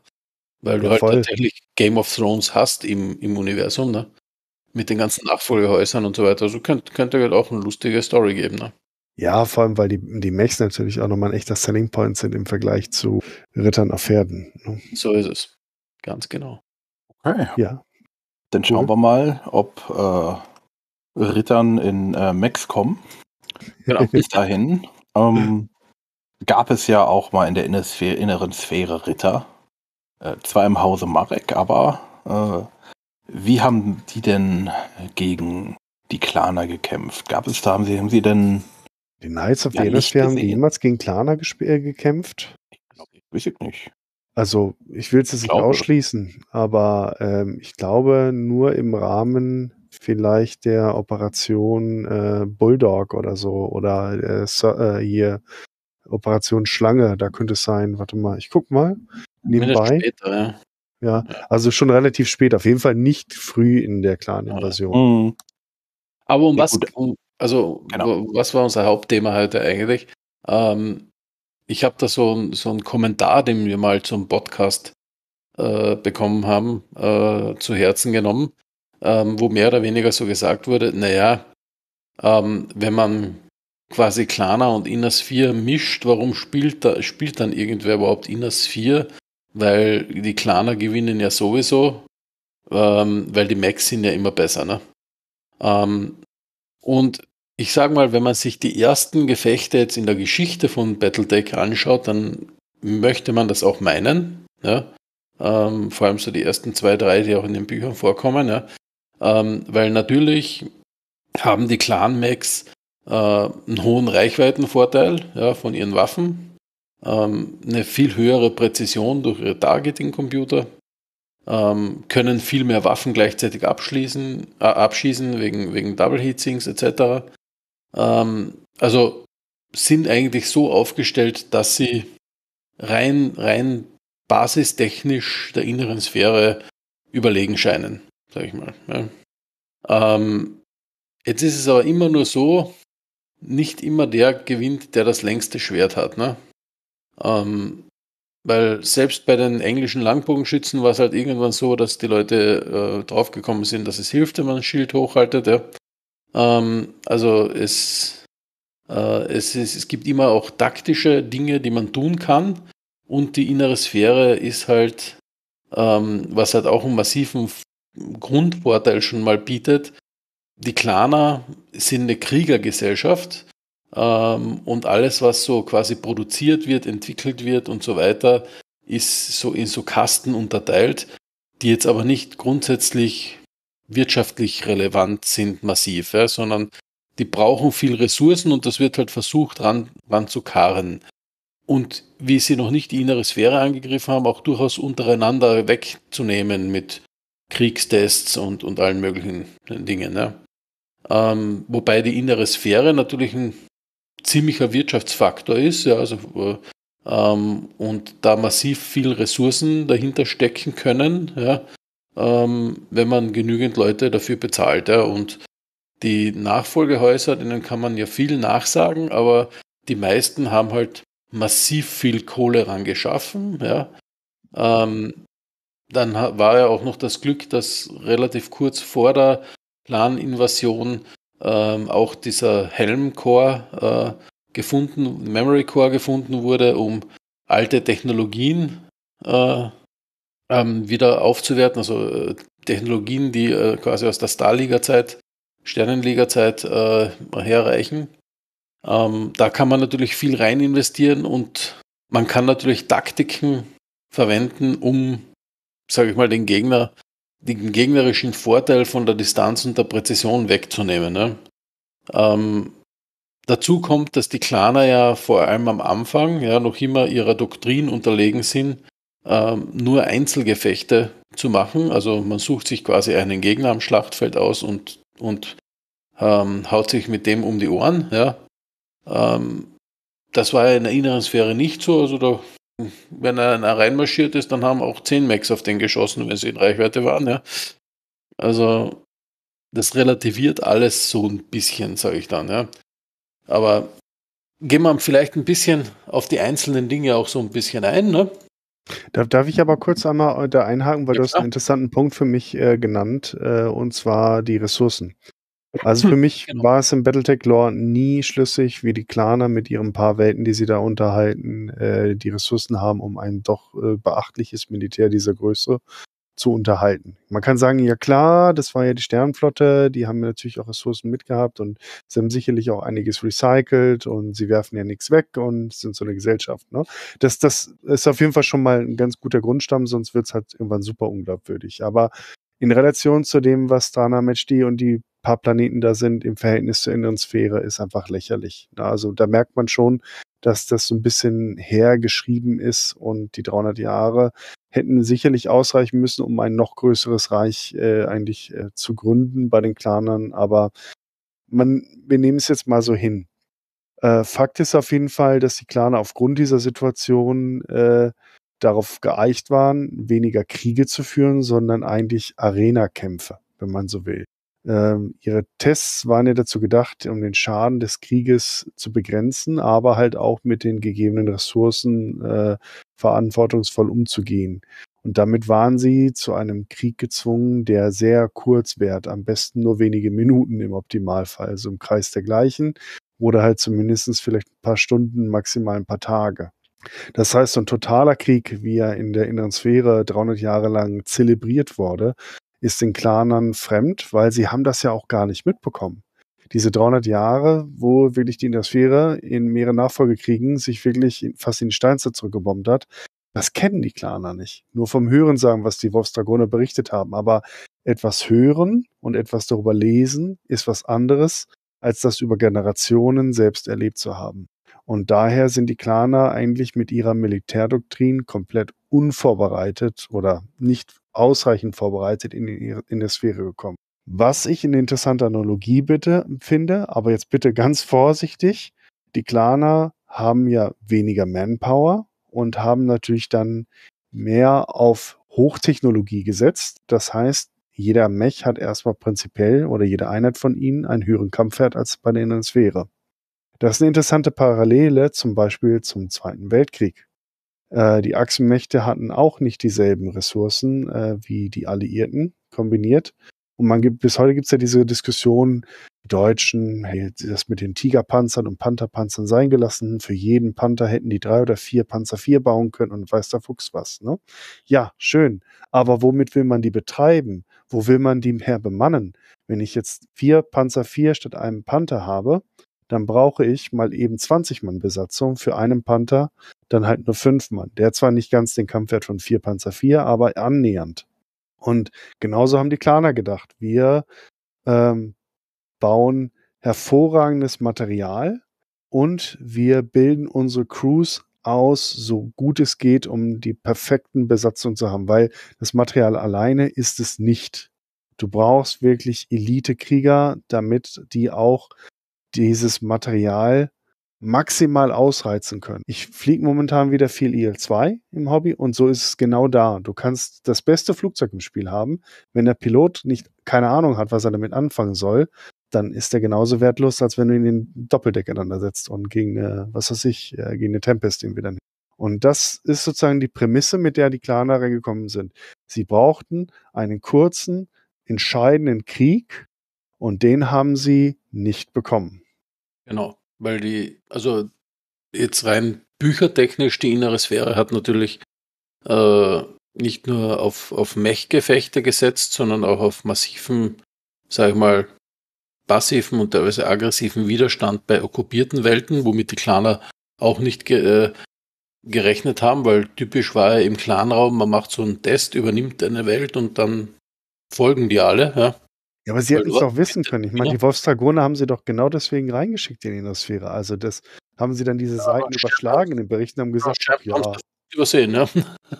Weil ja, du halt voll. tatsächlich Game of Thrones hast im, im Universum, ne? Mit den ganzen Nachfolgehäusern und so weiter. Also könnte, könnte halt auch eine lustige Story geben, ne? Ja, vor allem, weil die, die Mechs natürlich auch nochmal ein echter Selling Point sind im Vergleich zu Rittern auf Pferden. Ne? So ist es. Ganz genau. Okay. Ja. Dann cool. schauen mhm. wir mal, ob äh, Rittern in äh, Mechs kommen. Genau. Bis dahin ähm, gab es ja auch mal in der inneren Sphäre Ritter. Äh, zwar im Hause Marek, aber äh, wie haben die denn gegen die Klaner gekämpft? Gab es da, haben sie, haben sie denn die Knights of the ja, Dynasty haben die jemals gegen Klana äh, gekämpft? Ich glaube, weiß ich nicht. Also, ich will es jetzt nicht ausschließen, aber ähm, ich glaube, nur im Rahmen vielleicht der Operation äh, Bulldog oder so oder äh, äh, hier Operation Schlange, da könnte es sein. Warte mal, ich guck mal. Nebenbei. Später, ja. ja. also schon relativ spät, auf jeden Fall nicht früh in der Clan-Invasion. Mhm. Aber um ja, was, um, also genau. was war unser Hauptthema heute eigentlich? Ähm, ich habe da so, ein, so einen Kommentar, den wir mal zum Podcast äh, bekommen haben, äh, zu Herzen genommen, ähm, wo mehr oder weniger so gesagt wurde, naja, ähm, wenn man quasi Klana und Innas 4 mischt, warum spielt, da, spielt dann irgendwer überhaupt Innas 4? Weil die Klana gewinnen ja sowieso, ähm, weil die Macs sind ja immer besser, ne? Ähm, und ich sage mal, wenn man sich die ersten Gefechte jetzt in der Geschichte von Battletech anschaut, dann möchte man das auch meinen. Ja? Ähm, vor allem so die ersten zwei, drei, die auch in den Büchern vorkommen. Ja? Ähm, weil natürlich haben die Clan-Max äh, einen hohen Reichweitenvorteil ja, von ihren Waffen, ähm, eine viel höhere Präzision durch ihre Targeting-Computer ähm, können viel mehr Waffen gleichzeitig abschließen, äh, abschießen, wegen, wegen Double Heatsings etc. Ähm, also sind eigentlich so aufgestellt, dass sie rein, rein basistechnisch der inneren Sphäre überlegen scheinen, sage ich mal. Ja. Ähm, jetzt ist es aber immer nur so, nicht immer der gewinnt, der das längste Schwert hat. Ne? Ähm, weil selbst bei den englischen Langbogenschützen war es halt irgendwann so, dass die Leute äh, draufgekommen sind, dass es hilft, wenn man ein Schild hochhaltet. Ja. Ähm, also es, äh, es, ist, es gibt immer auch taktische Dinge, die man tun kann. Und die innere Sphäre ist halt, ähm, was halt auch einen massiven Grundvorteil schon mal bietet. Die Klaner sind eine Kriegergesellschaft ähm, und alles, was so quasi produziert wird, entwickelt wird und so weiter, ist so in so Kasten unterteilt, die jetzt aber nicht grundsätzlich wirtschaftlich relevant sind massiv, ja, sondern die brauchen viel Ressourcen und das wird halt versucht, ran, ran zu karren. Und wie sie noch nicht die innere Sphäre angegriffen haben, auch durchaus untereinander wegzunehmen mit Kriegstests und, und allen möglichen Dingen. Ja. Ähm, wobei die innere Sphäre natürlich ein ziemlicher Wirtschaftsfaktor ist, ja, also, äh, ähm, und da massiv viel Ressourcen dahinter stecken können, ja, ähm, wenn man genügend Leute dafür bezahlt. Ja, und die Nachfolgehäuser, denen kann man ja viel nachsagen, aber die meisten haben halt massiv viel Kohle ran geschaffen. Ja. Ähm, dann war ja auch noch das Glück, dass relativ kurz vor der Planinvasion ähm, auch dieser Helm-Core äh, gefunden, Memory Core gefunden wurde, um alte Technologien äh, ähm, wieder aufzuwerten, also äh, Technologien, die äh, quasi aus der Starliga-Zeit, Sternenliga-Zeit äh, herreichen. Ähm, da kann man natürlich viel rein investieren und man kann natürlich Taktiken verwenden, um, sage ich mal, den Gegner den gegnerischen Vorteil von der Distanz und der Präzision wegzunehmen. Ne? Ähm, dazu kommt, dass die Klaner ja vor allem am Anfang ja noch immer ihrer Doktrin unterlegen sind, ähm, nur Einzelgefechte zu machen. Also man sucht sich quasi einen Gegner am Schlachtfeld aus und, und ähm, haut sich mit dem um die Ohren. Ja? Ähm, das war ja in der inneren Sphäre nicht so, also da wenn er da reinmarschiert ist, dann haben auch 10 Max auf den geschossen, wenn sie in Reichweite waren. Ja. Also das relativiert alles so ein bisschen, sage ich dann. Ja. Aber gehen wir vielleicht ein bisschen auf die einzelnen Dinge auch so ein bisschen ein. Ne? Darf, darf ich aber kurz einmal da einhaken, weil ja, du hast einen interessanten Punkt für mich äh, genannt, äh, und zwar die Ressourcen. Also für mich genau. war es im Battletech-Lore nie schlüssig, wie die Klaner mit ihren paar Welten, die sie da unterhalten, äh, die Ressourcen haben, um ein doch äh, beachtliches Militär dieser Größe zu unterhalten. Man kann sagen, ja klar, das war ja die Sternflotte, die haben natürlich auch Ressourcen mitgehabt und sie haben sicherlich auch einiges recycelt und sie werfen ja nichts weg und sind so eine Gesellschaft. Ne? Das, das ist auf jeden Fall schon mal ein ganz guter Grundstamm, sonst wird es halt irgendwann super unglaubwürdig. Aber in Relation zu dem, was Dana Match die und die paar Planeten da sind im Verhältnis zur inneren Sphäre, ist einfach lächerlich. Also da merkt man schon, dass das so ein bisschen hergeschrieben ist und die 300 Jahre hätten sicherlich ausreichen müssen, um ein noch größeres Reich äh, eigentlich äh, zu gründen bei den Clanern, aber man, wir nehmen es jetzt mal so hin. Äh, Fakt ist auf jeden Fall, dass die Claner aufgrund dieser Situation äh, darauf geeicht waren, weniger Kriege zu führen, sondern eigentlich Arena-Kämpfe, wenn man so will. Ähm, ihre Tests waren ja dazu gedacht, um den Schaden des Krieges zu begrenzen, aber halt auch mit den gegebenen Ressourcen äh, verantwortungsvoll umzugehen. Und damit waren sie zu einem Krieg gezwungen, der sehr kurz währt, am besten nur wenige Minuten im Optimalfall, also im Kreis dergleichen, oder halt zumindest vielleicht ein paar Stunden, maximal ein paar Tage. Das heißt, so ein totaler Krieg, wie er in der inneren Sphäre 300 Jahre lang zelebriert wurde, ist den Clanern fremd, weil sie haben das ja auch gar nicht mitbekommen. Diese 300 Jahre, wo wirklich die Indosphäre in mehreren Nachfolgekriegen sich wirklich fast in die Steinzeit zurückgebombt hat, das kennen die Klaner nicht. Nur vom Hören sagen, was die Wolfsdragone berichtet haben. Aber etwas hören und etwas darüber lesen ist was anderes, als das über Generationen selbst erlebt zu haben. Und daher sind die Klaner eigentlich mit ihrer Militärdoktrin komplett unvorbereitet oder nicht ausreichend vorbereitet in die, in die Sphäre gekommen. Was ich eine interessante Analogie bitte finde, aber jetzt bitte ganz vorsichtig, die Klaner haben ja weniger Manpower und haben natürlich dann mehr auf Hochtechnologie gesetzt. Das heißt, jeder Mech hat erstmal prinzipiell oder jede Einheit von ihnen einen höheren Kampfwert als bei der Inneren Sphäre. Das ist eine interessante Parallele zum Beispiel zum Zweiten Weltkrieg. Äh, die Achsenmächte hatten auch nicht dieselben Ressourcen äh, wie die Alliierten kombiniert. Und man gibt, bis heute gibt es ja diese Diskussion, die Deutschen hätten das mit den Tigerpanzern und Pantherpanzern sein gelassen. Für jeden Panther hätten die drei oder vier Panzer vier bauen können und weiß der Fuchs was. Ne? Ja, schön. Aber womit will man die betreiben? Wo will man die her bemannen? Wenn ich jetzt vier Panzer vier statt einem Panther habe, dann brauche ich mal eben 20 Mann Besatzung für einen Panther, dann halt nur fünf Mann. Der zwar nicht ganz den Kampfwert von vier Panzer vier, aber annähernd. Und genauso haben die Klaner gedacht. Wir ähm, bauen hervorragendes Material und wir bilden unsere Crews aus, so gut es geht, um die perfekten Besatzungen zu haben, weil das Material alleine ist es nicht. Du brauchst wirklich Elite-Krieger, damit die auch dieses Material maximal ausreizen können. Ich fliege momentan wieder viel e IL-2 im Hobby und so ist es genau da. Du kannst das beste Flugzeug im Spiel haben. Wenn der Pilot nicht keine Ahnung hat, was er damit anfangen soll, dann ist er genauso wertlos, als wenn du ihn in den Doppeldeck dann setzt und gegen eine, äh, was weiß ich, äh, gegen eine Tempest irgendwie dann. Und das ist sozusagen die Prämisse, mit der die Klaner reingekommen sind. Sie brauchten einen kurzen, entscheidenden Krieg und den haben sie nicht bekommen. Genau, weil die, also jetzt rein büchertechnisch, die innere Sphäre hat natürlich äh, nicht nur auf, auf Mech-Gefechte gesetzt, sondern auch auf massiven, sag ich mal, passiven und teilweise aggressiven Widerstand bei okkupierten Welten, womit die Klaner auch nicht ge äh, gerechnet haben, weil typisch war ja im Clanraum, man macht so einen Test, übernimmt eine Welt und dann folgen die alle. Ja. Ja, aber sie hätten es doch wissen können. Ich meine, ja. die genau. Wolfsdragoner haben sie doch genau deswegen reingeschickt in die Innosphäre. Also das haben sie dann diese ja, Seiten überschlagen in den Berichten, und haben gesagt, ja, ja. übersehen, ne?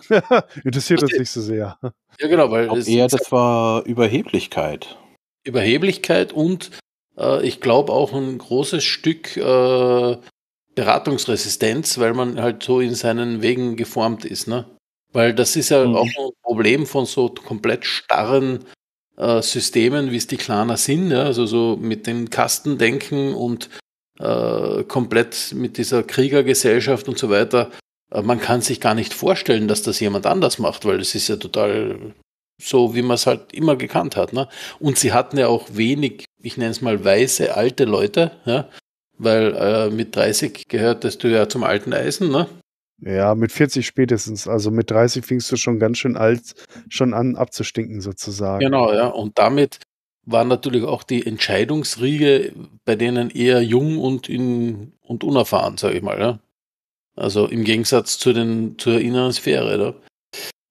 Interessiert uns nicht so sehr. Ja, genau, weil es, eher das war Überheblichkeit. Überheblichkeit und äh, ich glaube auch ein großes Stück äh, Beratungsresistenz, weil man halt so in seinen Wegen geformt ist, ne? Weil das ist ja mhm. auch ein Problem von so komplett starren äh, Systemen, wie es die Klaner sind, ja, also so mit dem Kastendenken und äh, komplett mit dieser Kriegergesellschaft und so weiter, äh, man kann sich gar nicht vorstellen, dass das jemand anders macht, weil es ist ja total so, wie man es halt immer gekannt hat. Ne? Und sie hatten ja auch wenig, ich nenne es mal weiße, alte Leute, ja? weil äh, mit 30 gehörtest du ja zum alten Eisen. Ne? Ja, mit 40 spätestens. Also mit 30 fingst du schon ganz schön alt schon an abzustinken sozusagen. Genau, ja. Und damit war natürlich auch die Entscheidungsriege bei denen eher jung und, in, und unerfahren, sage ich mal. Ja? Also im Gegensatz zu den, zur inneren Sphäre. Oder?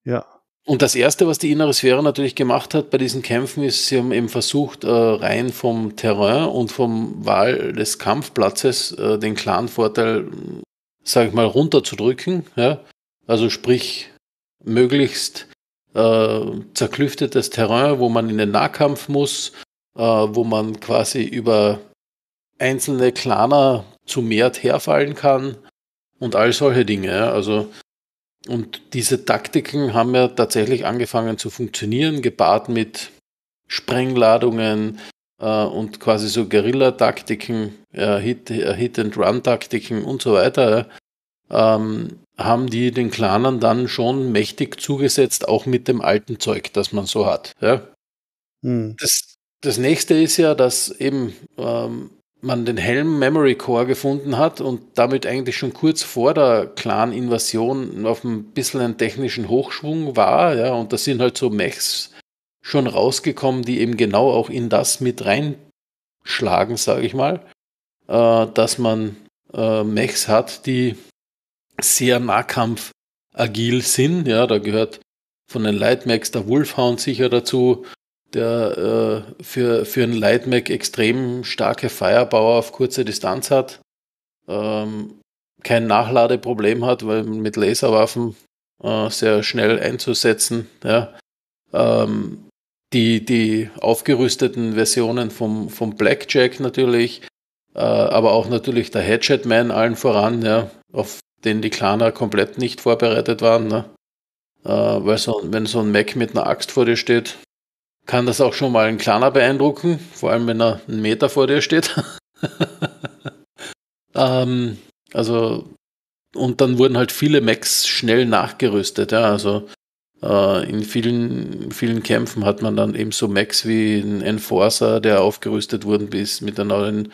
Ja. Und das Erste, was die innere Sphäre natürlich gemacht hat bei diesen Kämpfen, ist, sie haben eben versucht, äh, rein vom Terrain und vom Wahl des Kampfplatzes äh, den klaren Vorteil sage ich mal, runterzudrücken. Ja? Also sprich, möglichst äh, zerklüftetes Terrain, wo man in den Nahkampf muss, äh, wo man quasi über einzelne Klaner zu mehr herfallen kann und all solche Dinge. Ja? Also und diese Taktiken haben ja tatsächlich angefangen zu funktionieren, gepaart mit Sprengladungen, äh, und quasi so Guerilla-Taktiken, äh, äh, Hit-and-Run-Taktiken und so weiter, ähm, haben die den Clanern dann schon mächtig zugesetzt, auch mit dem alten Zeug, das man so hat. Ja? Hm. Das, das nächste ist ja, dass eben ähm, man den Helm Memory Core gefunden hat und damit eigentlich schon kurz vor der Clan-Invasion auf ein bisschen einen technischen Hochschwung war. Ja? Und das sind halt so Mechs schon rausgekommen, die eben genau auch in das mit reinschlagen, sage ich mal, äh, dass man äh, Mechs hat, die sehr Nahkampf agil sind. Ja, da gehört von den Lightmechs der Wolfhound sicher dazu, der äh, für, für einen Lightmech extrem starke Firepower auf kurze Distanz hat, ähm, kein Nachladeproblem hat, weil mit Laserwaffen äh, sehr schnell einzusetzen. Ja. Ähm, die, die aufgerüsteten Versionen vom, vom Blackjack natürlich, äh, aber auch natürlich der Hatchet Man allen voran, ja, auf den die Klaner komplett nicht vorbereitet waren. Ne? Äh, weil so, wenn so ein Mac mit einer Axt vor dir steht, kann das auch schon mal einen Klaner beeindrucken, vor allem wenn er einen Meter vor dir steht. ähm, also, und dann wurden halt viele Macs schnell nachgerüstet, ja, also äh, in vielen, vielen Kämpfen hat man dann eben so Max wie ein Enforcer, der aufgerüstet worden ist mit der neuen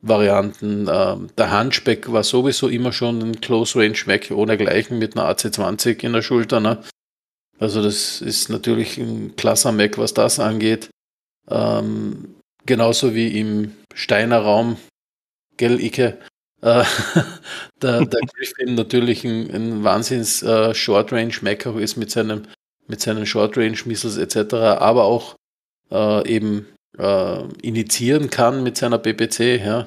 Varianten. Ähm, der Handspeck war sowieso immer schon ein Close-Range-Mac ohne Gleichen mit einer AC-20 in der Schulter. Ne? Also das ist natürlich ein klasser Mac, was das angeht. Ähm, genauso wie im Steiner Raum, gell, Icke? äh, der, der Griffin natürlich ein, ein Wahnsinns äh, Short Range Macker ist mit seinem mit seinen Short Range Missiles etc. Aber auch äh, eben äh, initiieren kann mit seiner BPC, ja.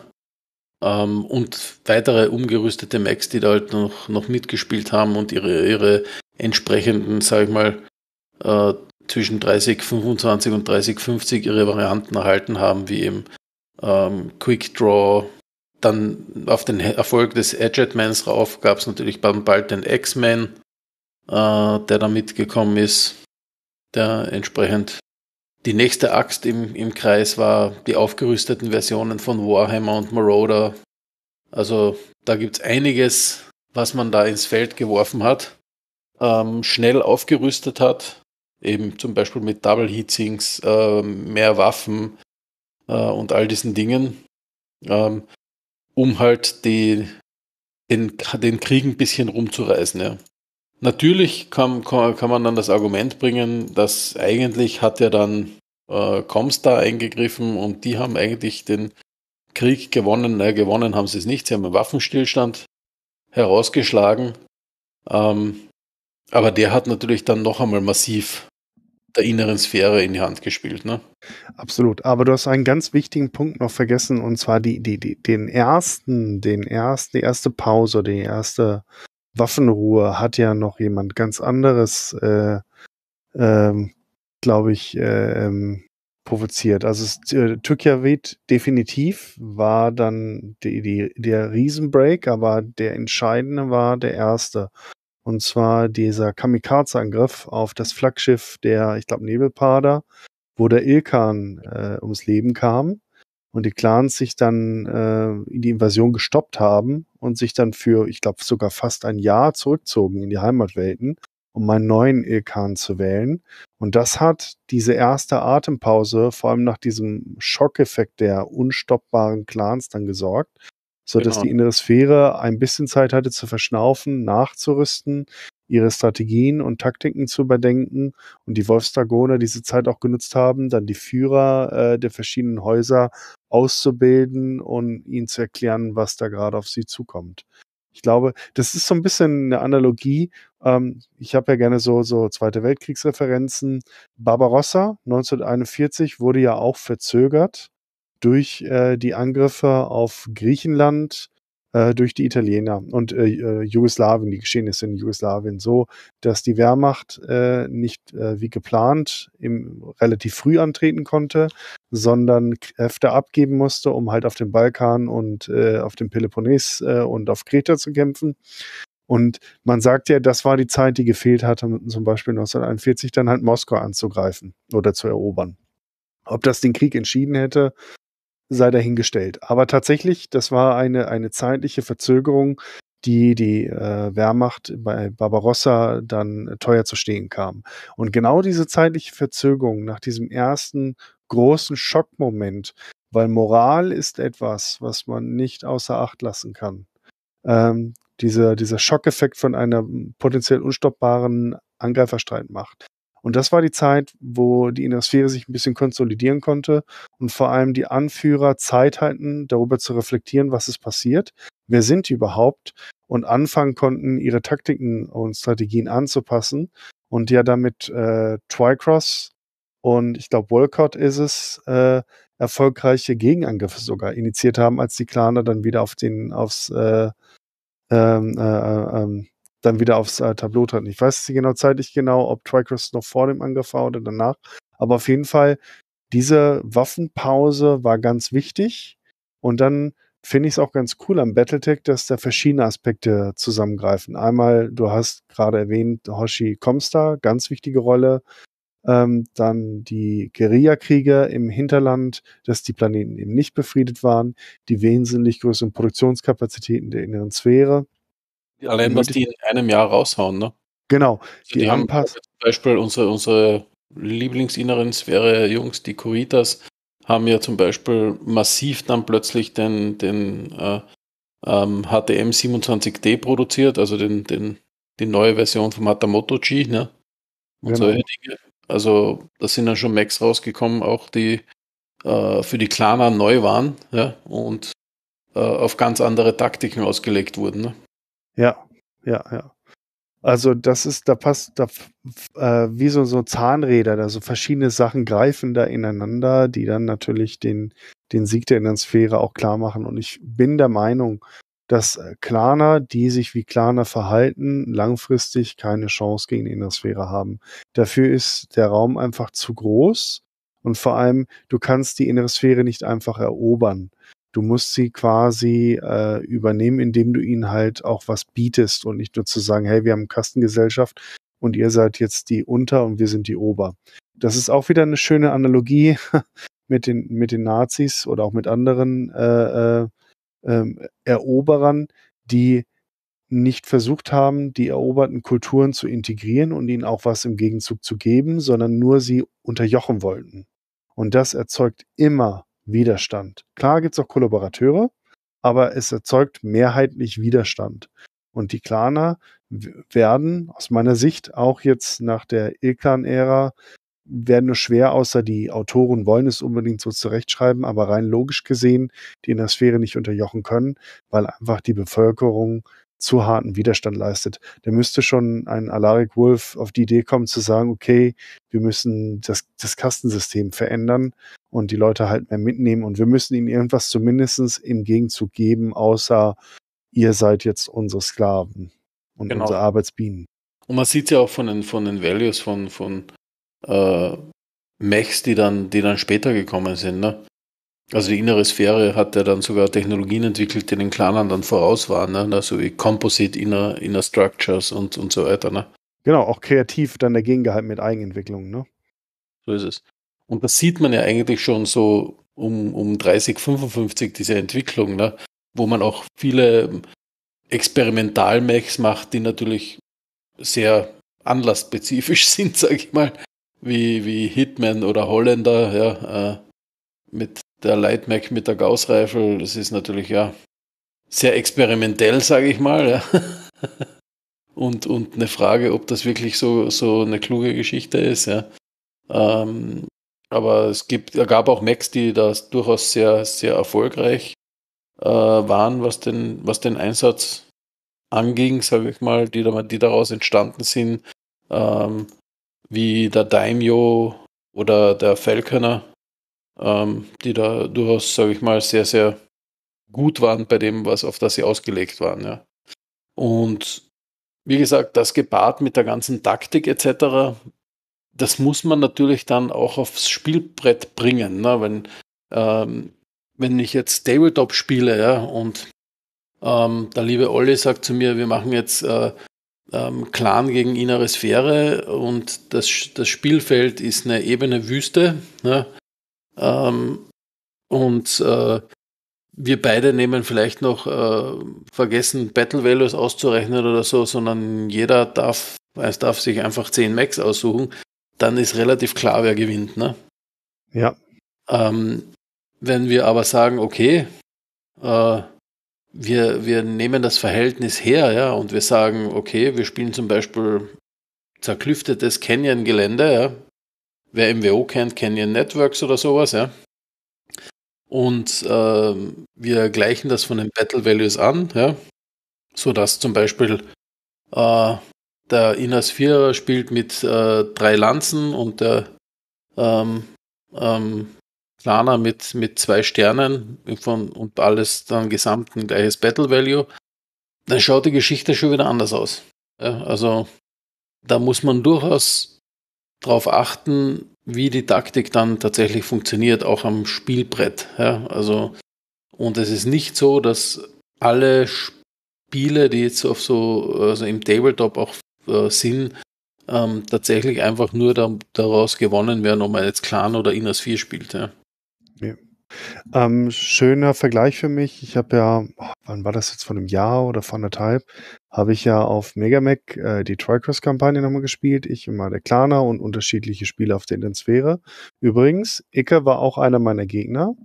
Ähm, und weitere umgerüstete Macs, die da halt noch, noch mitgespielt haben und ihre, ihre entsprechenden, sag ich mal, äh, zwischen 3025 und 3050 ihre Varianten erhalten haben, wie eben ähm, Quick Draw, dann auf den Erfolg des Edgetmans rauf gab es natürlich bald den X-Man, äh, der da mitgekommen ist, der entsprechend die nächste Axt im, im Kreis war, die aufgerüsteten Versionen von Warhammer und Marauder. Also da gibt es einiges, was man da ins Feld geworfen hat, ähm, schnell aufgerüstet hat, eben zum Beispiel mit Double Heatsinks, äh, mehr Waffen äh, und all diesen Dingen. Ähm, um halt die, den, den Krieg ein bisschen rumzureißen. Ja. Natürlich kann, kann, man dann das Argument bringen, dass eigentlich hat ja dann äh, Comstar eingegriffen und die haben eigentlich den Krieg gewonnen. Äh, gewonnen haben sie es nicht, sie haben einen Waffenstillstand herausgeschlagen. Ähm, aber der hat natürlich dann noch einmal massiv der inneren Sphäre in die Hand gespielt. Ne? Absolut. Aber du hast einen ganz wichtigen Punkt noch vergessen, und zwar die, die, die, den ersten, den ersten, die erste Pause, die erste Waffenruhe hat ja noch jemand ganz anderes, äh, ähm, glaube ich, äh, ähm, provoziert. Also äh, Tykjavit definitiv war dann die, die, der Riesenbreak, aber der entscheidende war der erste. Und zwar dieser Kamikaze-Angriff auf das Flaggschiff der, ich glaube, Nebelpader, wo der Ilkan äh, ums Leben kam und die Clans sich dann äh, die Invasion gestoppt haben und sich dann für, ich glaube, sogar fast ein Jahr zurückzogen in die Heimatwelten, um einen neuen Ilkan zu wählen. Und das hat diese erste Atempause, vor allem nach diesem Schockeffekt der unstoppbaren Clans, dann gesorgt, so genau. dass die innere Sphäre ein bisschen Zeit hatte zu verschnaufen, nachzurüsten, ihre Strategien und Taktiken zu überdenken und die Wolfsdragoner diese Zeit auch genutzt haben, dann die Führer äh, der verschiedenen Häuser auszubilden und ihnen zu erklären, was da gerade auf sie zukommt. Ich glaube, das ist so ein bisschen eine Analogie. Ähm, ich habe ja gerne so, so Zweite Weltkriegsreferenzen. Barbarossa 1941 wurde ja auch verzögert durch äh, die Angriffe auf Griechenland äh, durch die Italiener und äh, äh Jugoslawien, die Geschehnisse in Jugoslawien, so dass die Wehrmacht äh, nicht äh, wie geplant im, relativ früh antreten konnte, sondern Kräfte abgeben musste, um halt auf dem Balkan und auf dem Peloponnes und auf Kreta zu kämpfen. Und man sagt ja, das war die Zeit, die gefehlt hatte, zum Beispiel 1941 dann halt Moskau anzugreifen oder zu erobern. Ob das den Krieg entschieden hätte, sei dahingestellt. Aber tatsächlich, das war eine, eine zeitliche Verzögerung, die die äh, Wehrmacht bei Barbarossa dann teuer zu stehen kam. Und genau diese zeitliche Verzögerung nach diesem ersten großen Schockmoment, weil Moral ist etwas, was man nicht außer Acht lassen kann. Ähm, dieser, dieser Schockeffekt von einer potenziell unstoppbaren Angreiferstreitmacht und das war die Zeit, wo die Innersphäre sich ein bisschen konsolidieren konnte und vor allem die Anführer Zeit hatten, darüber zu reflektieren, was ist passiert, wer sind die überhaupt und anfangen konnten, ihre Taktiken und Strategien anzupassen. Und ja, damit äh, Tricross und ich glaube Walcott ist es, äh, erfolgreiche Gegenangriffe sogar initiiert haben, als die Klaner dann wieder auf den, aufs äh, ähm, äh, äh ähm, dann wieder aufs äh, Tableau treten. Ich weiß die genau zeitlich genau, ob Tricross noch vor dem Angriff war oder danach, aber auf jeden Fall, diese Waffenpause war ganz wichtig und dann finde ich es auch ganz cool am Battletech, dass da verschiedene Aspekte zusammengreifen. Einmal, du hast gerade erwähnt, Hoshi Comstar, ganz wichtige Rolle. Ähm, dann die Guerillakriege im Hinterland, dass die Planeten eben nicht befriedet waren, die wesentlich größeren Produktionskapazitäten der inneren Sphäre Allein, was die in einem Jahr raushauen, ne? Genau. die, also die haben zum Beispiel unsere, unsere Lieblingsinnerensphäre Jungs, die Coritas, haben ja zum Beispiel massiv dann plötzlich den, den äh, ähm, HTM 27D produziert, also den, den, die neue Version vom Hatamoto G, ne? Und genau. solche Dinge. Also da sind dann schon Macs rausgekommen, auch die äh, für die Klaner neu waren ja? und äh, auf ganz andere Taktiken ausgelegt wurden. Ne? Ja, ja, ja. Also das ist, da passt da äh, wie so, so Zahnräder, da so verschiedene Sachen greifen da ineinander, die dann natürlich den, den Sieg der Innensphäre auch klar machen. Und ich bin der Meinung, dass äh, Klaner, die sich wie Klaner verhalten, langfristig keine Chance gegen die Innersphäre haben. Dafür ist der Raum einfach zu groß und vor allem, du kannst die innere Sphäre nicht einfach erobern. Du musst sie quasi äh, übernehmen, indem du ihnen halt auch was bietest und nicht nur zu sagen, hey, wir haben Kastengesellschaft und ihr seid jetzt die Unter und wir sind die Ober. Das ist auch wieder eine schöne Analogie mit den, mit den Nazis oder auch mit anderen äh, äh, ähm, Eroberern, die nicht versucht haben, die eroberten Kulturen zu integrieren und ihnen auch was im Gegenzug zu geben, sondern nur sie unterjochen wollten. Und das erzeugt immer Widerstand. Klar gibt es auch Kollaborateure, aber es erzeugt mehrheitlich Widerstand. Und die Klaner werden aus meiner Sicht auch jetzt nach der Ilkan-Ära werden nur schwer, außer die Autoren wollen es unbedingt so zurechtschreiben, aber rein logisch gesehen die in der Sphäre nicht unterjochen können, weil einfach die Bevölkerung zu harten Widerstand leistet. Da müsste schon ein Alaric Wolf auf die Idee kommen zu sagen, okay, wir müssen das, das Kastensystem verändern und die Leute halt mehr mitnehmen und wir müssen ihnen irgendwas zumindest im Gegenzug geben, außer ihr seid jetzt unsere Sklaven und genau. unsere Arbeitsbienen. Und man sieht ja auch von den, von den Values von, von äh, Mechs, die dann, die dann später gekommen sind. Ne? Also die innere Sphäre hat ja dann sogar Technologien entwickelt, die den Clanern dann voraus waren, ne? also wie Composite Inner, Inner Structures und, und so weiter. Ne? Genau, auch kreativ dann dagegen gehalten mit Eigenentwicklungen. Ne? So ist es. Und das sieht man ja eigentlich schon so um, um 30, 55, diese Entwicklung, ne? wo man auch viele Experimentalmechs macht, die natürlich sehr anlassspezifisch sind, sage ich mal, wie, wie Hitman oder Holländer, ja, äh, mit der Light Mac mit der Gaussreifel, das ist natürlich ja sehr experimentell, sage ich mal. Ja. Und, und eine Frage, ob das wirklich so, so eine kluge Geschichte ist. Ja. Ähm, aber es gibt, gab auch Macs, die da durchaus sehr, sehr erfolgreich äh, waren, was den, was den Einsatz anging, sage ich mal, die, die daraus entstanden sind, ähm, wie der Daimyo oder der Falconer ähm, die da durchaus, sage ich mal, sehr, sehr gut waren bei dem, was auf das sie ausgelegt waren. Ja. Und wie gesagt, das gepaart mit der ganzen Taktik etc., das muss man natürlich dann auch aufs Spielbrett bringen. Ne? Wenn, ähm, wenn ich jetzt Tabletop spiele ja, und ähm, der liebe Olli sagt zu mir, wir machen jetzt äh, ähm, Clan gegen innere Sphäre und das, das Spielfeld ist eine ebene Wüste. Ne? Ähm, und äh, wir beide nehmen vielleicht noch äh, vergessen, Battle Values auszurechnen oder so, sondern jeder darf, es darf sich einfach 10 Max aussuchen, dann ist relativ klar, wer gewinnt. Ne? Ja. Ähm, wenn wir aber sagen, okay, äh, wir, wir nehmen das Verhältnis her, ja, und wir sagen, okay, wir spielen zum Beispiel zerklüftetes Canyon-Gelände, ja, wer MWO kennt, Canyon Networks oder sowas, ja. Und äh, wir gleichen das von den Battle Values an, ja. Sodass zum Beispiel äh, der Inas 4 spielt mit äh, drei Lanzen und der ähm, ähm, Lana mit, mit zwei Sternen von, und alles dann gesamten gleiches Battle Value, dann schaut die Geschichte schon wieder anders aus. Ja, also da muss man durchaus darauf achten, wie die Taktik dann tatsächlich funktioniert, auch am Spielbrett. Ja? Also, und es ist nicht so, dass alle Spiele, die jetzt auf so, also im Tabletop auch äh, sind, ähm, tatsächlich einfach nur da, daraus gewonnen werden, ob man jetzt Clan oder Inners 4 spielt. Ja? Ähm, schöner Vergleich für mich. Ich habe ja, wann war das jetzt von einem Jahr oder von anderthalb, habe ich ja auf Megamac äh, die Tricross-Kampagne nochmal gespielt. Ich immer der Klaner und unterschiedliche Spiele auf der Intensphäre. Übrigens, Icke war auch einer meiner Gegner.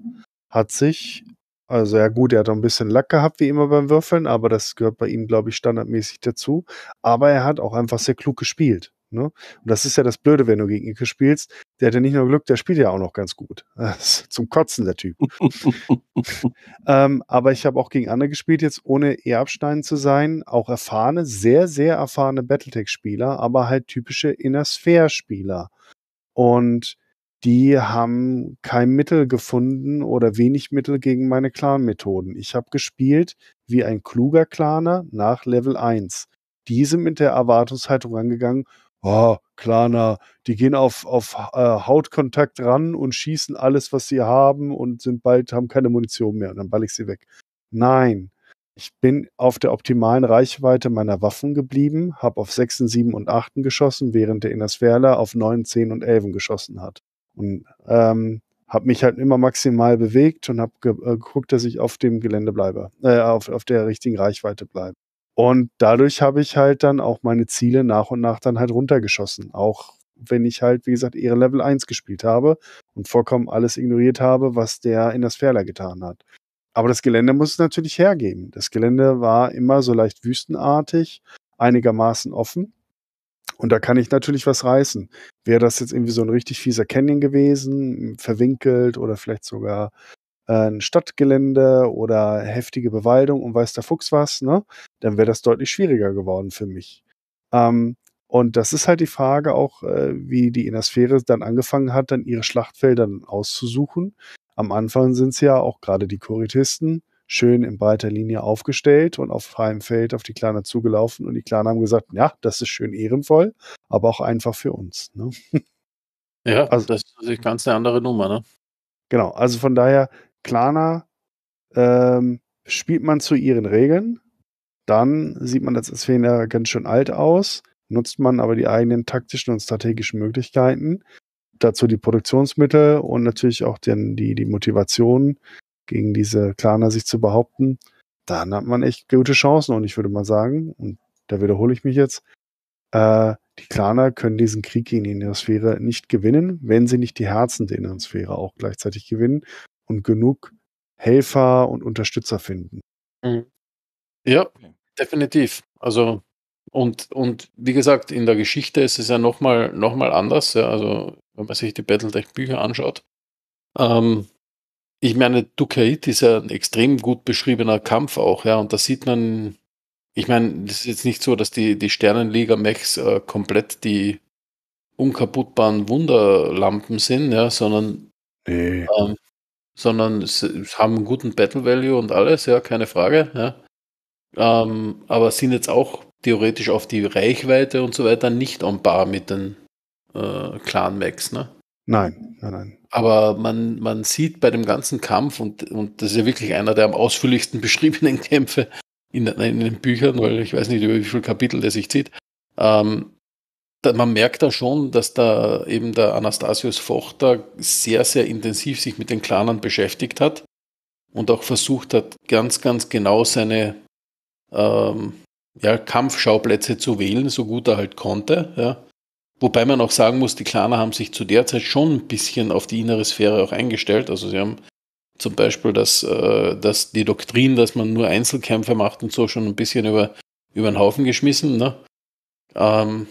Hat sich, also ja gut, er hat auch ein bisschen Lack gehabt, wie immer beim Würfeln, aber das gehört bei ihm, glaube ich, standardmäßig dazu. Aber er hat auch einfach sehr klug gespielt. Ne? Und das ist ja das Blöde, wenn du gegen Icke spielst. Der hat ja nicht nur Glück, der spielt ja auch noch ganz gut. zum Kotzen, der Typ. ähm, aber ich habe auch gegen andere gespielt, jetzt ohne Erbstein zu sein. Auch erfahrene, sehr, sehr erfahrene Battletech-Spieler, aber halt typische Inner-Sphere-Spieler. Und die haben kein Mittel gefunden oder wenig Mittel gegen meine Clan-Methoden. Ich habe gespielt wie ein kluger Claner nach Level 1. Die sind mit der Erwartungshaltung rangegangen, oh, Klana, die gehen auf, auf äh, Hautkontakt ran und schießen alles, was sie haben und sind bald, haben keine Munition mehr und dann ball ich sie weg. Nein, ich bin auf der optimalen Reichweite meiner Waffen geblieben, habe auf 6, 7 und 8 geschossen, während der Innersferler auf 9, 10 und 11 geschossen hat. Und ähm, habe mich halt immer maximal bewegt und habe ge äh, geguckt, dass ich auf dem Gelände bleibe, äh, auf, auf der richtigen Reichweite bleibe. Und dadurch habe ich halt dann auch meine Ziele nach und nach dann halt runtergeschossen. Auch wenn ich halt, wie gesagt, ihre Level 1 gespielt habe und vollkommen alles ignoriert habe, was der in das Fairler getan hat. Aber das Gelände muss es natürlich hergeben. Das Gelände war immer so leicht wüstenartig, einigermaßen offen. Und da kann ich natürlich was reißen. Wäre das jetzt irgendwie so ein richtig fieser Canyon gewesen, verwinkelt oder vielleicht sogar äh, ein Stadtgelände oder heftige Bewaldung und weiß der Fuchs was, ne, dann wäre das deutlich schwieriger geworden für mich. Ähm, und das ist halt die Frage auch, äh, wie die Innersphäre dann angefangen hat, dann ihre Schlachtfelder auszusuchen. Am Anfang sind es ja auch gerade die Kuritisten schön in breiter Linie aufgestellt und auf freiem Feld auf die Kleiner zugelaufen und die Kleiner haben gesagt, ja, das ist schön ehrenvoll, aber auch einfach für uns. Ne? Ja, also, das ist eine ganz andere Nummer. Ne? Genau, also von daher Klarna ähm, spielt man zu ihren Regeln, dann sieht man als Sphäner ganz schön alt aus, nutzt man aber die eigenen taktischen und strategischen Möglichkeiten, dazu die Produktionsmittel und natürlich auch den, die, die Motivation, gegen diese Klaner sich zu behaupten, dann hat man echt gute Chancen. Und ich würde mal sagen, und da wiederhole ich mich jetzt, äh, die Klaner können diesen Krieg gegen die Innersphäre nicht gewinnen, wenn sie nicht die Herzen der Innersphäre auch gleichzeitig gewinnen und genug Helfer und Unterstützer finden. Mhm. Ja, definitiv. Also und, und wie gesagt, in der Geschichte ist es ja nochmal noch mal anders. Ja? Also wenn man sich die Battletech-Bücher anschaut. Ähm, ich meine, Dukait ist ja ein extrem gut beschriebener Kampf auch, ja, und da sieht man, ich meine, es ist jetzt nicht so, dass die, die Sternenliga-Mechs äh, komplett die unkaputtbaren Wunderlampen sind, ja, sondern nee. ähm, sondern sie haben einen guten Battle Value und alles, ja, keine Frage. Ja. Ähm, aber sind jetzt auch theoretisch auf die Reichweite und so weiter nicht on par mit den äh, Clan Max, ne? Nein, nein, nein. Aber man, man sieht bei dem ganzen Kampf, und, und das ist ja wirklich einer der am ausführlichsten beschriebenen Kämpfe in, in den Büchern, weil ich weiß nicht, über wie viele Kapitel der sich zieht, ähm, man merkt da schon, dass da eben der Anastasius Fochter sehr, sehr intensiv sich mit den Clanern beschäftigt hat und auch versucht hat, ganz, ganz genau seine ähm, ja, Kampfschauplätze zu wählen, so gut er halt konnte. Ja. Wobei man auch sagen muss, die Klaner haben sich zu der Zeit schon ein bisschen auf die innere Sphäre auch eingestellt. Also sie haben zum Beispiel das, äh, das, die Doktrin, dass man nur Einzelkämpfe macht und so schon ein bisschen über, über den Haufen geschmissen. Ne? Ähm,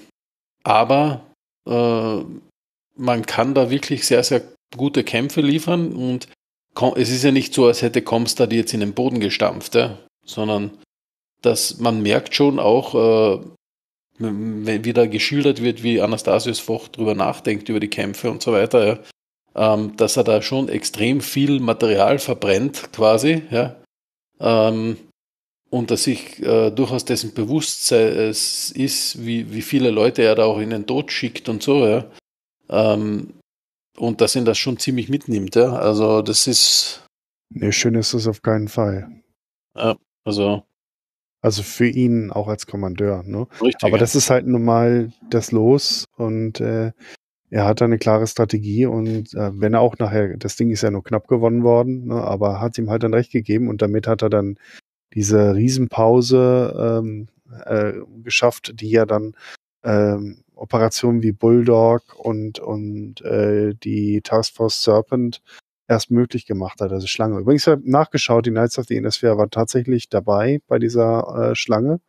aber äh, man kann da wirklich sehr, sehr gute Kämpfe liefern und es ist ja nicht so, als hätte Comstar die jetzt in den Boden gestampft, ja? sondern dass man merkt schon auch, äh, wie da geschildert wird, wie Anastasius Vocht drüber nachdenkt, über die Kämpfe und so weiter, ja? ähm, dass er da schon extrem viel Material verbrennt, quasi, ja? ähm, und dass sich äh, durchaus dessen bewusst sei, es ist, wie, wie viele Leute er da auch in den Tod schickt und so, ja. Ähm, und dass ihn das schon ziemlich mitnimmt, ja. Also das ist. Nee, schön ist es auf keinen Fall. Ja, also. Also für ihn auch als Kommandeur, ne? Richtig, Aber das ist halt nun mal das Los und äh, er hat da eine klare Strategie und äh, wenn er auch nachher, das Ding ist ja nur knapp gewonnen worden, ne, aber hat ihm halt dann recht gegeben und damit hat er dann diese Riesenpause ähm, äh, geschafft, die ja dann ähm, Operationen wie Bulldog und, und äh, die Taskforce Serpent erst möglich gemacht hat, also Schlange. Übrigens habe nachgeschaut, die Knights of the Indosphere war tatsächlich dabei bei dieser äh, Schlange,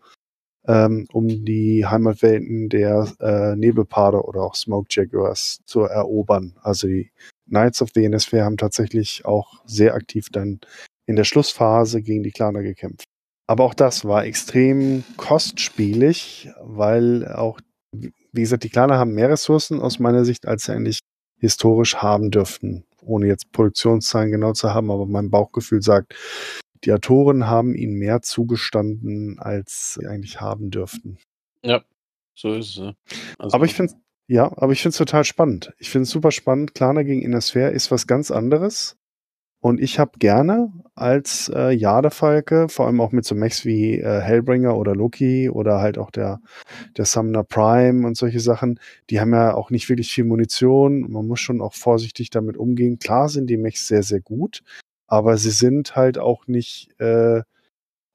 ähm, um die Heimatwelten der äh, Nebelpade oder auch Smoke Jaguars zu erobern. Also die Knights of the Indosphere haben tatsächlich auch sehr aktiv dann in der Schlussphase gegen die Klaner gekämpft. Aber auch das war extrem kostspielig, weil auch, wie gesagt, die Klaner haben mehr Ressourcen aus meiner Sicht, als sie eigentlich historisch haben dürften. Ohne jetzt Produktionszahlen genau zu haben, aber mein Bauchgefühl sagt, die Autoren haben ihnen mehr zugestanden, als sie eigentlich haben dürften. Ja, so ist es. Also aber ich finde ja, es total spannend. Ich finde es super spannend. Klaner gegen Innersphere ist was ganz anderes. Und ich habe gerne als äh, Jadefalke, vor allem auch mit so Mechs wie äh, Hellbringer oder Loki oder halt auch der, der Summoner Prime und solche Sachen, die haben ja auch nicht wirklich viel Munition. Man muss schon auch vorsichtig damit umgehen. Klar sind die Mechs sehr, sehr gut, aber sie sind halt auch nicht äh,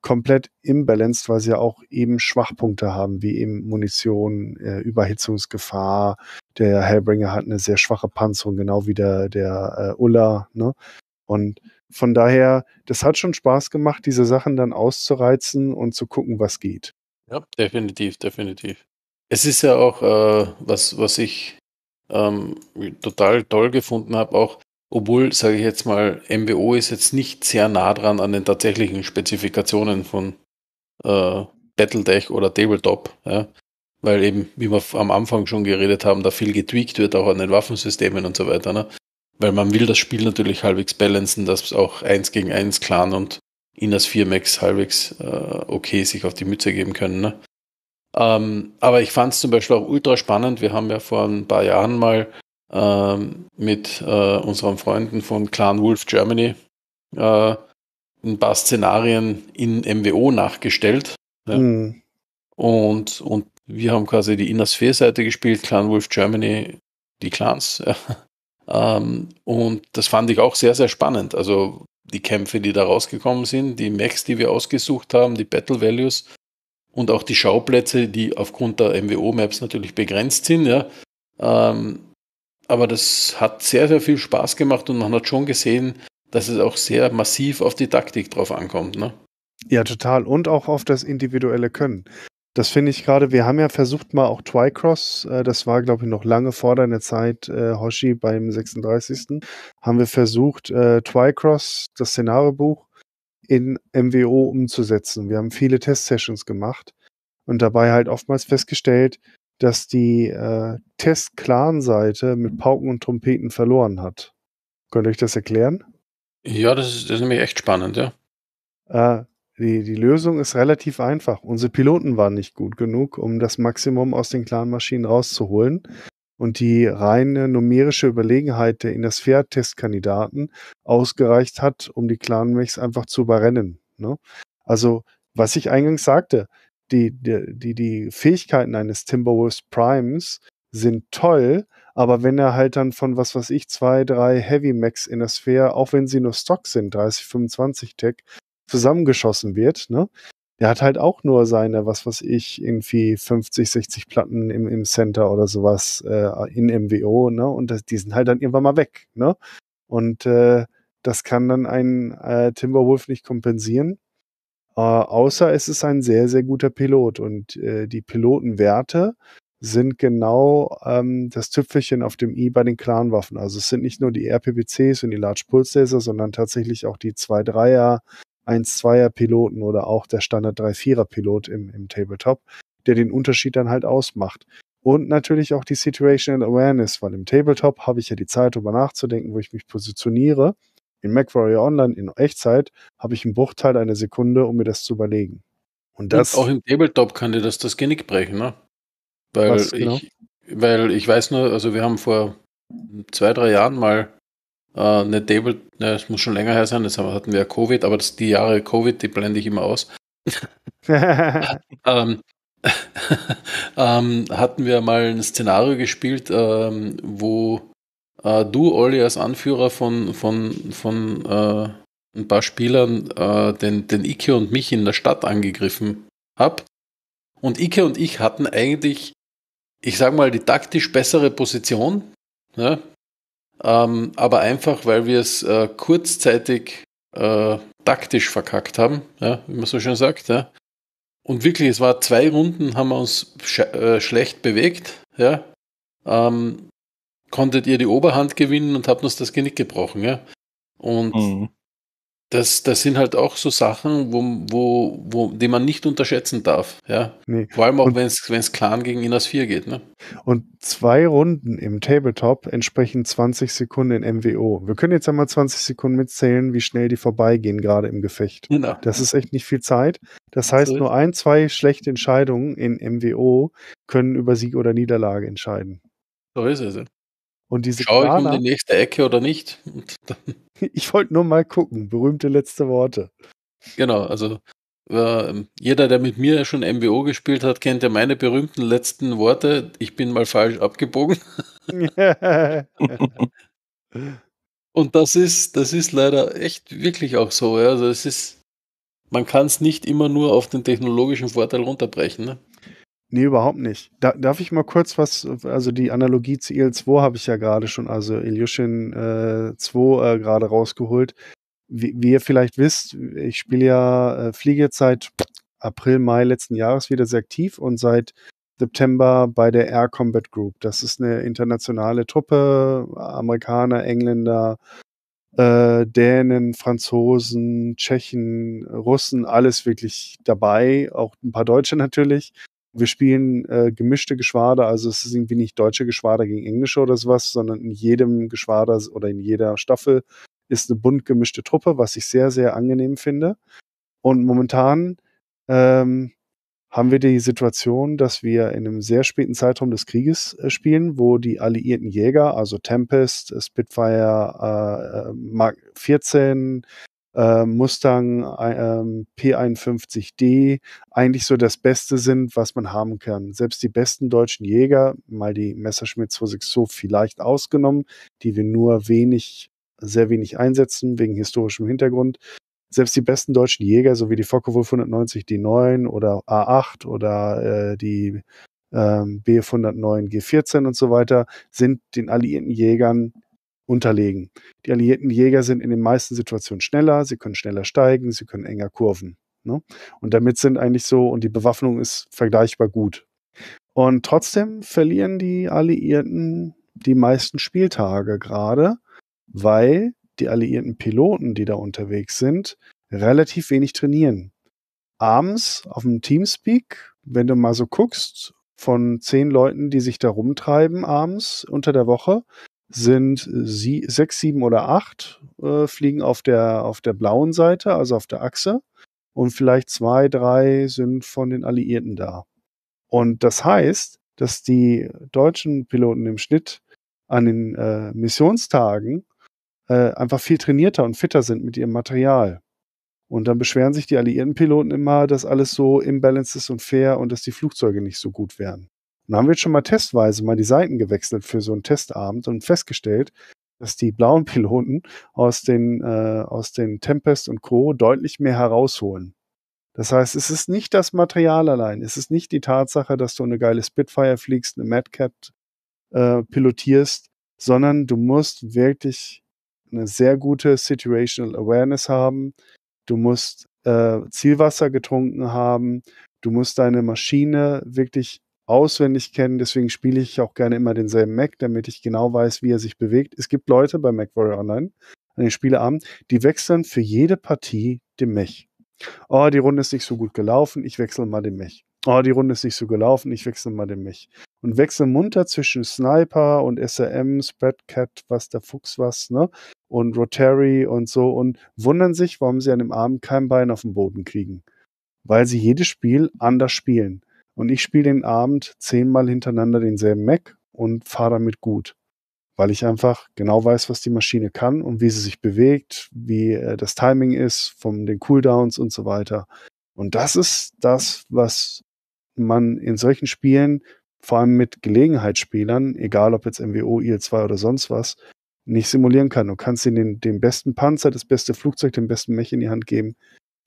komplett imbalanced, weil sie ja auch eben Schwachpunkte haben, wie eben Munition, äh, Überhitzungsgefahr. Der Hellbringer hat eine sehr schwache Panzerung, genau wie der, der äh, Ulla. Ne? Und von daher, das hat schon Spaß gemacht, diese Sachen dann auszureizen und zu gucken, was geht. Ja, definitiv, definitiv. Es ist ja auch, äh, was, was ich ähm, total toll gefunden habe, auch obwohl, sage ich jetzt mal, MWO ist jetzt nicht sehr nah dran an den tatsächlichen Spezifikationen von äh, Battletech oder Tabletop, ja? weil eben, wie wir am Anfang schon geredet haben, da viel getweakt wird, auch an den Waffensystemen und so weiter. Ne? weil man will das Spiel natürlich halbwegs balancen, dass auch eins gegen eins Clan und Inas 4 Max halbwegs äh, okay sich auf die Mütze geben können. Ne? Ähm, aber ich fand es zum Beispiel auch ultra spannend. Wir haben ja vor ein paar Jahren mal ähm, mit äh, unseren Freunden von Clan Wolf Germany äh, ein paar Szenarien in MWO nachgestellt. Ja? Mhm. Und, und wir haben quasi die Inner Sphere Seite gespielt, Clan Wolf Germany, die Clans. Ja. Ähm, und das fand ich auch sehr, sehr spannend. Also die Kämpfe, die da rausgekommen sind, die Mechs, die wir ausgesucht haben, die Battle Values und auch die Schauplätze, die aufgrund der MWO-Maps natürlich begrenzt sind. Ja. Ähm, aber das hat sehr, sehr viel Spaß gemacht und man hat schon gesehen, dass es auch sehr massiv auf die Taktik drauf ankommt. Ne? Ja, total. Und auch auf das individuelle Können. Das finde ich gerade, wir haben ja versucht mal auch Twycross, äh, das war glaube ich noch lange vor deiner Zeit, äh, Hoshi beim 36. haben wir versucht, äh, Twycross, das Szenariobuch, in MWO umzusetzen. Wir haben viele Test-Sessions gemacht und dabei halt oftmals festgestellt, dass die äh, Test-Clan-Seite mit Pauken und Trompeten verloren hat. Könnt ihr euch das erklären? Ja, das ist, das ist nämlich echt spannend, ja. Äh, die, die Lösung ist relativ einfach. Unsere Piloten waren nicht gut genug, um das Maximum aus den kleinen Maschinen rauszuholen. Und die reine numerische Überlegenheit der Inasphere-Testkandidaten ausgereicht hat, um die kleinen Mechs einfach zu überrennen. Ne? Also, was ich eingangs sagte, die, die, die Fähigkeiten eines Timberwolves Primes sind toll, aber wenn er halt dann von was weiß ich, zwei, drei Heavy Max in der Sphäre, auch wenn sie nur Stock sind, 30, 25 Tech, zusammengeschossen wird, ne? Der hat halt auch nur seine, was weiß ich, irgendwie 50, 60 Platten im, im Center oder sowas äh, in MWO, ne? Und das, die sind halt dann irgendwann mal weg, ne? Und äh, das kann dann ein äh, Timberwolf nicht kompensieren. Äh, außer es ist ein sehr, sehr guter Pilot. Und äh, die Pilotenwerte sind genau ähm, das Tüpfelchen auf dem i bei den Clanwaffen. Also es sind nicht nur die RPBCs und die Large Pulse Laser, sondern tatsächlich auch die 2-3er, 1-2er-Piloten oder auch der Standard 3-4er-Pilot im, im Tabletop, der den Unterschied dann halt ausmacht. Und natürlich auch die Situational Awareness, weil im Tabletop habe ich ja die Zeit, darüber nachzudenken, wo ich mich positioniere. In MacWarrior Online in Echtzeit habe ich einen Bruchteil einer Sekunde, um mir das zu überlegen. Und das. Und auch im Tabletop kann dir das das Genick brechen, ne? Weil, genau? ich, weil ich weiß nur, also wir haben vor zwei, drei Jahren mal äh, eine Table, na, es muss schon länger her sein, jetzt hatten wir ja Covid, aber das, die Jahre Covid, die blende ich immer aus. ähm, ähm, hatten wir mal ein Szenario gespielt, ähm, wo äh, du, Olli, als Anführer von, von, von äh, ein paar Spielern äh, den, den Ike und mich in der Stadt angegriffen habt. Und Ike und ich hatten eigentlich, ich sag mal, die taktisch bessere Position. Ne? Ähm, aber einfach, weil wir es äh, kurzzeitig äh, taktisch verkackt haben, ja, wie man so schön sagt. Ja. Und wirklich, es war zwei Runden, haben wir uns sch äh, schlecht bewegt. Ja. Ähm, konntet ihr die Oberhand gewinnen und habt uns das Genick gebrochen. Ja. Und mhm das, das sind halt auch so Sachen, wo, wo, wo, die man nicht unterschätzen darf. Ja? Nee. Vor allem auch, wenn es Clan gegen Inas 4 geht. Ne? Und zwei Runden im Tabletop entsprechen 20 Sekunden in MWO. Wir können jetzt einmal 20 Sekunden mitzählen, wie schnell die vorbeigehen, gerade im Gefecht. Genau. Das ist echt nicht viel Zeit. Das heißt, nur ein, zwei schlechte Entscheidungen in MWO können über Sieg oder Niederlage entscheiden. So ist es. Und diese Schaue ich um die nächste Ecke oder nicht? Und dann Ich wollte nur mal gucken. Berühmte letzte Worte. Genau, also äh, jeder, der mit mir schon MWO gespielt hat, kennt ja meine berühmten letzten Worte. Ich bin mal falsch abgebogen. Und das ist, das ist leider echt wirklich auch so. Ja. Also es ist, man kann es nicht immer nur auf den technologischen Vorteil runterbrechen. Ne? Nee, überhaupt nicht. Da, darf ich mal kurz was, also die Analogie zu IL-2 habe ich ja gerade schon, also Ilyushin äh, 2 äh, gerade rausgeholt. Wie, wie, ihr vielleicht wisst, ich spiele ja, äh, fliege seit April, Mai letzten Jahres wieder sehr aktiv und seit September bei der Air Combat Group. Das ist eine internationale Truppe, Amerikaner, Engländer, äh, Dänen, Franzosen, Tschechen, Russen, alles wirklich dabei, auch ein paar Deutsche natürlich. Wir spielen äh, gemischte Geschwader, also es ist irgendwie nicht deutsche Geschwader gegen englische oder sowas, sondern in jedem Geschwader oder in jeder Staffel ist eine bunt gemischte Truppe, was ich sehr, sehr angenehm finde. Und momentan ähm, haben wir die Situation, dass wir in einem sehr späten Zeitraum des Krieges äh, spielen, wo die alliierten Jäger, also Tempest, Spitfire, äh, äh Mark 14, äh, Mustang äh, ähm, P51D eigentlich so das Beste sind, was man haben kann. Selbst die besten deutschen Jäger, mal die Messerschmitt 26 so vielleicht ausgenommen, die wir nur wenig, sehr wenig einsetzen wegen historischem Hintergrund. Selbst die besten deutschen Jäger, so wie die Focke-Wulf 190 D9 oder A8 oder äh, die ähm, BF 109 G14 und so weiter, sind den alliierten Jägern unterlegen. Die alliierten Jäger sind in den meisten Situationen schneller, sie können schneller steigen, sie können enger kurven. Ne? Und damit sind eigentlich so, und die Bewaffnung ist vergleichbar gut. Und trotzdem verlieren die Alliierten die meisten Spieltage gerade, weil die alliierten Piloten, die da unterwegs sind, relativ wenig trainieren. Abends auf dem Teamspeak, wenn du mal so guckst, von zehn Leuten, die sich da rumtreiben abends unter der Woche, sind sie, sechs, sieben oder acht äh, fliegen auf der, auf der blauen Seite, also auf der Achse. Und vielleicht zwei, drei sind von den Alliierten da. Und das heißt, dass die deutschen Piloten im Schnitt an den äh, Missionstagen äh, einfach viel trainierter und fitter sind mit ihrem Material. Und dann beschweren sich die alliierten Piloten immer, dass alles so imbalanced ist und fair und dass die Flugzeuge nicht so gut wären dann haben wir jetzt schon mal testweise mal die Seiten gewechselt für so einen Testabend und festgestellt, dass die blauen Piloten aus den, äh, aus den Tempest und Co. deutlich mehr herausholen. Das heißt, es ist nicht das Material allein, es ist nicht die Tatsache, dass du eine geile Spitfire fliegst, eine Madcat äh, pilotierst, sondern du musst wirklich eine sehr gute Situational Awareness haben, du musst äh, Zielwasser getrunken haben, du musst deine Maschine wirklich auswendig kennen. Deswegen spiele ich auch gerne immer denselben Mac, damit ich genau weiß, wie er sich bewegt. Es gibt Leute bei MacWarrior Online an den Spieleabend, die wechseln für jede Partie den Mech. Oh, die Runde ist nicht so gut gelaufen, ich wechsle mal den Mech. Oh, die Runde ist nicht so gelaufen, ich wechsle mal den Mech. Und wechseln munter zwischen Sniper und SRM, Spreadcat, was der Fuchs was, ne? Und Rotary und so und wundern sich, warum sie an dem Abend kein Bein auf den Boden kriegen. Weil sie jedes Spiel anders spielen. Und ich spiele den Abend zehnmal hintereinander denselben Mac und fahre damit gut, weil ich einfach genau weiß, was die Maschine kann und wie sie sich bewegt, wie äh, das Timing ist, von den Cooldowns und so weiter. Und das ist das, was man in solchen Spielen, vor allem mit Gelegenheitsspielern, egal ob jetzt MWO, IL2 oder sonst was, nicht simulieren kann. Du kannst ihnen den, den besten Panzer, das beste Flugzeug, den besten Mech in die Hand geben.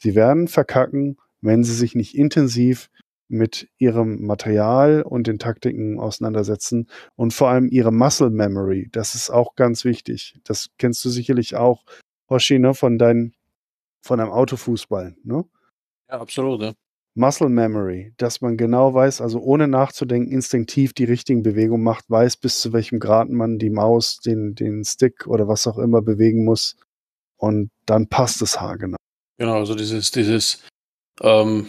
Sie werden verkacken, wenn sie sich nicht intensiv mit ihrem Material und den Taktiken auseinandersetzen und vor allem ihre Muscle Memory. Das ist auch ganz wichtig. Das kennst du sicherlich auch, Hoshi, ne, von deinem, von einem Autofußball, ne? Ja, absolut, ja. Muscle Memory, dass man genau weiß, also ohne nachzudenken, instinktiv die richtigen Bewegungen macht, weiß, bis zu welchem Grad man die Maus, den, den Stick oder was auch immer bewegen muss. Und dann passt es haargenau. Genau, also dieses, dieses ähm,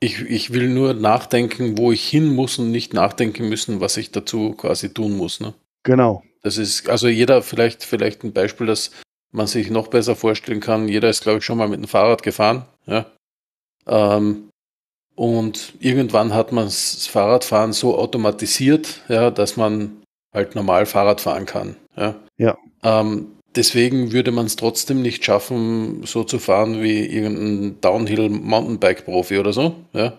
ich, ich will nur nachdenken, wo ich hin muss und nicht nachdenken müssen, was ich dazu quasi tun muss. Ne? Genau. Das ist, also jeder vielleicht, vielleicht ein Beispiel, das man sich noch besser vorstellen kann. Jeder ist, glaube ich, schon mal mit dem Fahrrad gefahren. Ja? Ähm, und irgendwann hat man das Fahrradfahren so automatisiert, ja, dass man halt normal Fahrrad fahren kann. Ja. ja. Ähm, deswegen würde man es trotzdem nicht schaffen, so zu fahren wie irgendein Downhill-Mountainbike-Profi oder so. Ja?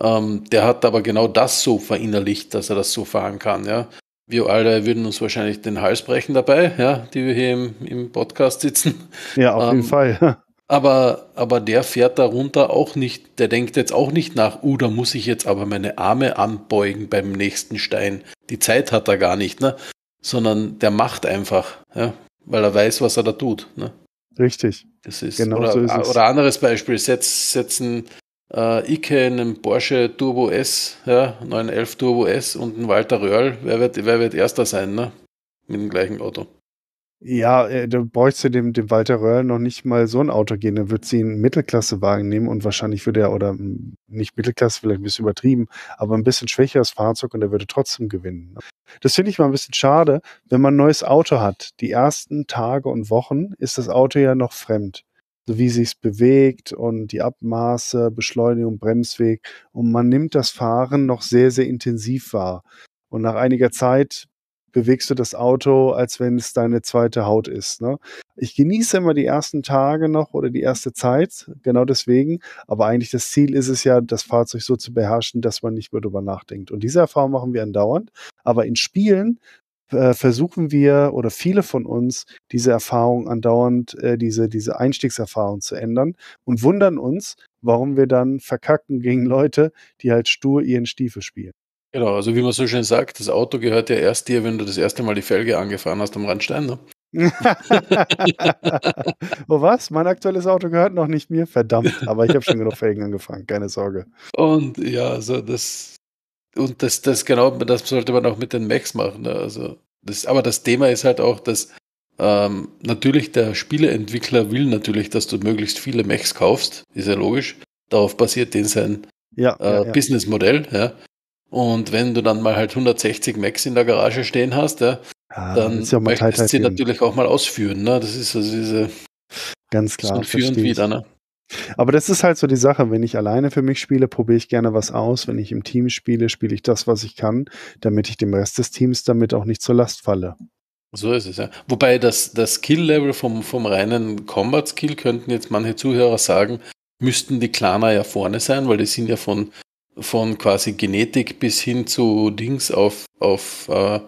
Ähm, der hat aber genau das so verinnerlicht, dass er das so fahren kann. Ja? Wir alle würden uns wahrscheinlich den Hals brechen dabei, ja, die wir hier im, im Podcast sitzen. Ja, auf jeden ähm, Fall. Aber, aber der fährt darunter auch nicht, der denkt jetzt auch nicht nach, uh, da muss ich jetzt aber meine Arme anbeugen beim nächsten Stein. Die Zeit hat er gar nicht, ne? Sondern der macht einfach. Ja? weil er weiß, was er da tut. Ne? Richtig. Das ist, genau oder, so ist es. oder anderes Beispiel, Setz, setzen äh, Ike einen Porsche Turbo S, ja, 911 Turbo S und einen Walter Röhrl, wer wird, wer wird erster sein, ne? Mit dem gleichen Auto. Ja, äh, da bräuchte dem, dem Walter Röhrl noch nicht mal so ein Auto gehen. Dann würde sie einen Mittelklassewagen nehmen und wahrscheinlich würde er, oder hm, nicht Mittelklasse, vielleicht ein bisschen übertrieben, aber ein bisschen schwächeres Fahrzeug und er würde trotzdem gewinnen. Das finde ich mal ein bisschen schade, wenn man ein neues Auto hat. Die ersten Tage und Wochen ist das Auto ja noch fremd. So wie sich es bewegt und die Abmaße, Beschleunigung, Bremsweg. Und man nimmt das Fahren noch sehr, sehr intensiv wahr. Und nach einiger Zeit bewegst du das Auto, als wenn es deine zweite Haut ist. Ne? Ich genieße immer die ersten Tage noch oder die erste Zeit, genau deswegen. Aber eigentlich das Ziel ist es ja, das Fahrzeug so zu beherrschen, dass man nicht mehr drüber nachdenkt. Und diese Erfahrung machen wir andauernd. Aber in Spielen äh, versuchen wir oder viele von uns diese Erfahrung andauernd, äh, diese, diese Einstiegserfahrung zu ändern und wundern uns, warum wir dann verkacken gegen Leute, die halt stur ihren Stiefel spielen. Genau, also wie man so schön sagt, das Auto gehört ja erst dir, wenn du das erste Mal die Felge angefahren hast am Randstein. Ne? oh was? Mein aktuelles Auto gehört noch nicht mir, verdammt. Aber ich habe schon genug Felgen angefangen, keine Sorge. Und ja, also das und das, das genau, das sollte man auch mit den Macs machen. Ne? Also das, aber das Thema ist halt auch, dass ähm, natürlich der Spieleentwickler will natürlich, dass du möglichst viele Mechs kaufst, ist ja logisch. Darauf basiert denn sein ja, äh, ja, Businessmodell. Ja. Und wenn du dann mal halt 160 Mechs in der Garage stehen hast, ja, ah, dann ja möchtest du sie natürlich auch mal ausführen. Ne? Das ist also diese ganz klar. Das ist ein Für und wieder. Ne? Aber das ist halt so die Sache. Wenn ich alleine für mich spiele, probiere ich gerne was aus. Wenn ich im Team spiele, spiele ich das, was ich kann, damit ich dem Rest des Teams damit auch nicht zur Last falle. So ist es, ja. Wobei das, das Skill-Level vom, vom reinen Combat-Skill könnten jetzt manche Zuhörer sagen, müssten die Klaner ja vorne sein, weil die sind ja von, von quasi Genetik bis hin zu Dings auf, auf, äh, äh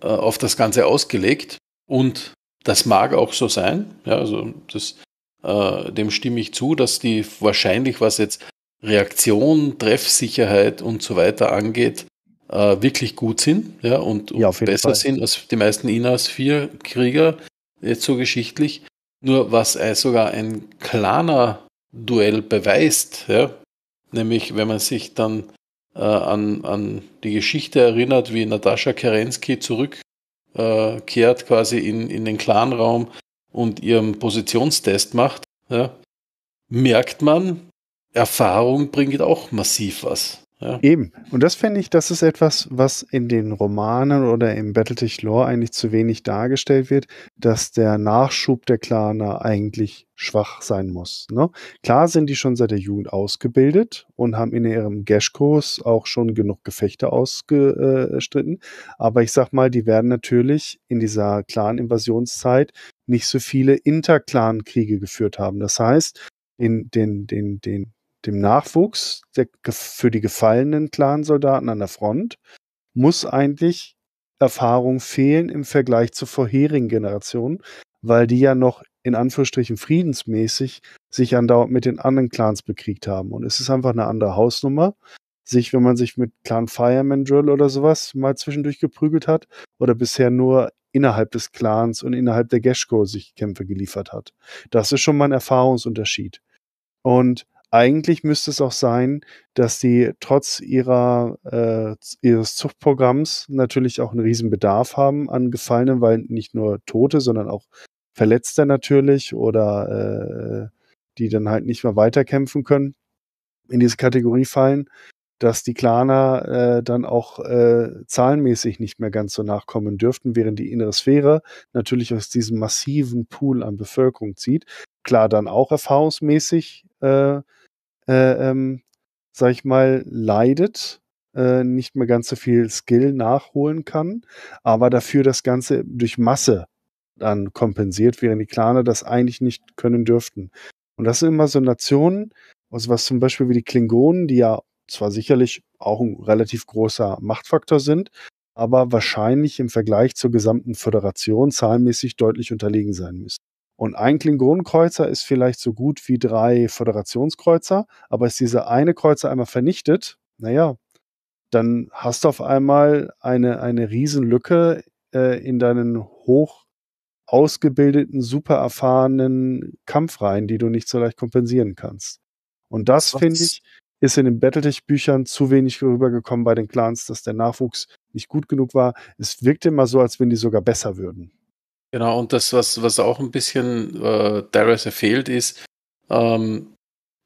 auf das Ganze ausgelegt. Und das mag auch so sein. Ja, also das äh, dem stimme ich zu, dass die wahrscheinlich, was jetzt Reaktion, Treffsicherheit und so weiter angeht, äh, wirklich gut sind ja, und, und ja, besser Fall. sind als die meisten Inas 4 Krieger, jetzt so geschichtlich. Nur was sogar ein kleiner Duell beweist, ja, nämlich wenn man sich dann äh, an, an die Geschichte erinnert, wie Natascha Kerensky zurückkehrt äh, quasi in, in den Clanraum und ihrem Positionstest macht, ja, merkt man, Erfahrung bringt auch massiv was. Ja. Eben. Und das finde ich, das ist etwas, was in den Romanen oder im Battletech Lore eigentlich zu wenig dargestellt wird, dass der Nachschub der Klaner eigentlich schwach sein muss. Ne? Klar sind die schon seit der Jugend ausgebildet und haben in ihrem Gash-Kurs auch schon genug Gefechte ausgestritten. Aber ich sag mal, die werden natürlich in dieser Clan-Invasionszeit nicht so viele Interclan-Kriege geführt haben. Das heißt, in den, den, den, dem Nachwuchs der, für die gefallenen Clansoldaten an der Front muss eigentlich Erfahrung fehlen im Vergleich zur vorherigen Generation, weil die ja noch in Anführungsstrichen friedensmäßig sich andauernd mit den anderen Clans bekriegt haben. Und es ist einfach eine andere Hausnummer, sich, wenn man sich mit Clan Fireman Drill oder sowas mal zwischendurch geprügelt hat oder bisher nur innerhalb des Clans und innerhalb der Geschko sich Kämpfe geliefert hat. Das ist schon mal ein Erfahrungsunterschied. Und eigentlich müsste es auch sein, dass sie trotz ihrer, äh, ihres Zuchtprogramms natürlich auch einen riesen Bedarf haben an Gefallenen, weil nicht nur Tote, sondern auch Verletzte natürlich oder äh, die dann halt nicht mehr weiterkämpfen können, in diese Kategorie fallen dass die Klaner äh, dann auch äh, zahlenmäßig nicht mehr ganz so nachkommen dürften, während die innere Sphäre natürlich aus diesem massiven Pool an Bevölkerung zieht. Klar, dann auch erfahrungsmäßig, äh, äh ähm, sag ich mal, leidet, äh, nicht mehr ganz so viel Skill nachholen kann, aber dafür das Ganze durch Masse dann kompensiert, während die Klaner das eigentlich nicht können dürften. Und das sind immer so Nationen, also was zum Beispiel wie die Klingonen, die ja zwar sicherlich auch ein relativ großer Machtfaktor sind, aber wahrscheinlich im Vergleich zur gesamten Föderation zahlenmäßig deutlich unterlegen sein müssen. Und ein Klingonenkreuzer ist vielleicht so gut wie drei Föderationskreuzer, aber ist dieser eine Kreuzer einmal vernichtet, naja, dann hast du auf einmal eine, eine Riesenlücke äh, in deinen hoch ausgebildeten, super erfahrenen Kampfreihen, die du nicht so leicht kompensieren kannst. Und das finde ich, ist in den Battletech-Büchern zu wenig rübergekommen bei den Clans, dass der Nachwuchs nicht gut genug war. Es wirkte immer so, als wenn die sogar besser würden. Genau, und das, was, was auch ein bisschen äh, Darius erfehlt, ist, ähm,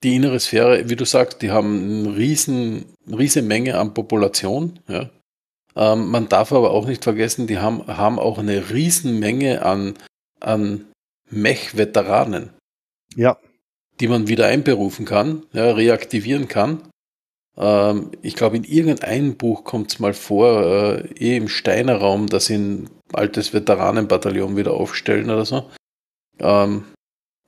die innere Sphäre, wie du sagst, die haben eine riesen, riese Menge an Population. Ja? Ähm, man darf aber auch nicht vergessen, die haben, haben auch eine riesen Menge an, an Mech-Veteranen. Ja die man wieder einberufen kann, ja, reaktivieren kann. Ähm, ich glaube, in irgendeinem Buch kommt es mal vor, äh, eh im Steiner Raum, dass sie ein altes Veteranenbataillon wieder aufstellen oder so. Ähm,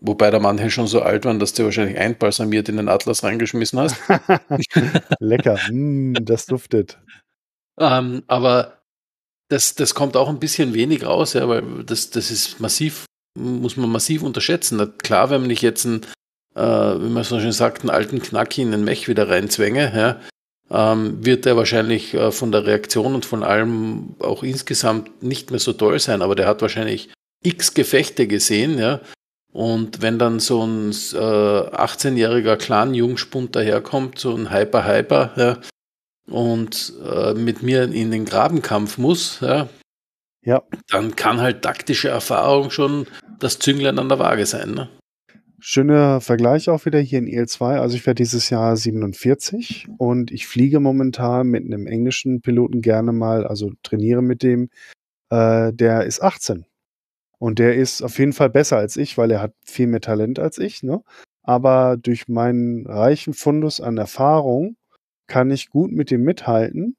wobei da manche schon so alt waren, dass du wahrscheinlich einbalsamiert in den Atlas reingeschmissen hast. Lecker, mm, das duftet. Ähm, aber das, das kommt auch ein bisschen wenig raus, ja, weil das, das ist massiv, muss man massiv unterschätzen. Klar, wenn ich jetzt ein äh, wie man so schön sagt, einen alten Knacki in den Mech wieder reinzwänge, ja, ähm, wird er wahrscheinlich äh, von der Reaktion und von allem auch insgesamt nicht mehr so toll sein, aber der hat wahrscheinlich x Gefechte gesehen, ja. Und wenn dann so ein äh, 18-jähriger Clan-Jungspund daherkommt, so ein Hyper-Hyper, ja, und äh, mit mir in den Grabenkampf muss, ja, ja, dann kann halt taktische Erfahrung schon das Zünglein an der Waage sein. Ne? Schöner Vergleich auch wieder hier in EL2. Also ich werde dieses Jahr 47 und ich fliege momentan mit einem englischen Piloten gerne mal, also trainiere mit dem. Äh, der ist 18 und der ist auf jeden Fall besser als ich, weil er hat viel mehr Talent als ich. Ne? Aber durch meinen reichen Fundus an Erfahrung kann ich gut mit dem mithalten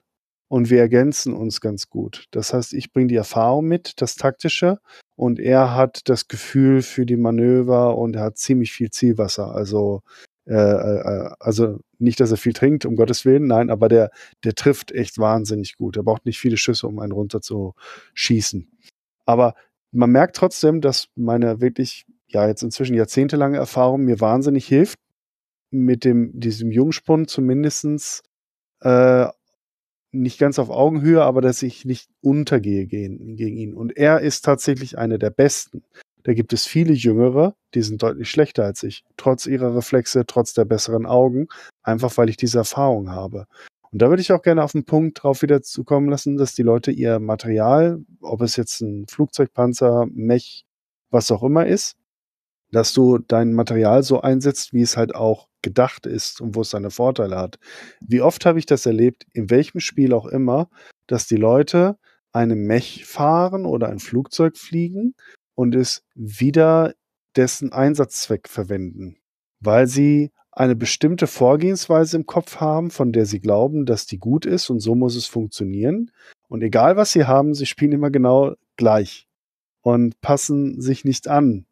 und wir ergänzen uns ganz gut. Das heißt, ich bringe die Erfahrung mit, das Taktische und er hat das Gefühl für die Manöver und er hat ziemlich viel Zielwasser. Also äh, äh, äh, also nicht, dass er viel trinkt, um Gottes Willen, nein, aber der, der trifft echt wahnsinnig gut. Er braucht nicht viele Schüsse, um einen runter zu schießen. Aber man merkt trotzdem, dass meine wirklich, ja, jetzt inzwischen jahrzehntelange Erfahrung mir wahnsinnig hilft, mit dem, diesem Jungspund zumindestens äh, nicht ganz auf Augenhöhe, aber dass ich nicht untergehe gegen, gegen ihn. Und er ist tatsächlich einer der Besten. Da gibt es viele Jüngere, die sind deutlich schlechter als ich, trotz ihrer Reflexe, trotz der besseren Augen, einfach weil ich diese Erfahrung habe. Und da würde ich auch gerne auf den Punkt drauf wieder zukommen lassen, dass die Leute ihr Material, ob es jetzt ein Flugzeugpanzer, Mech, was auch immer ist, dass du dein Material so einsetzt, wie es halt auch gedacht ist und wo es seine Vorteile hat. Wie oft habe ich das erlebt, in welchem Spiel auch immer, dass die Leute eine Mech fahren oder ein Flugzeug fliegen und es wieder dessen Einsatzzweck verwenden, weil sie eine bestimmte Vorgehensweise im Kopf haben, von der sie glauben, dass die gut ist und so muss es funktionieren. Und egal was sie haben, sie spielen immer genau gleich und passen sich nicht an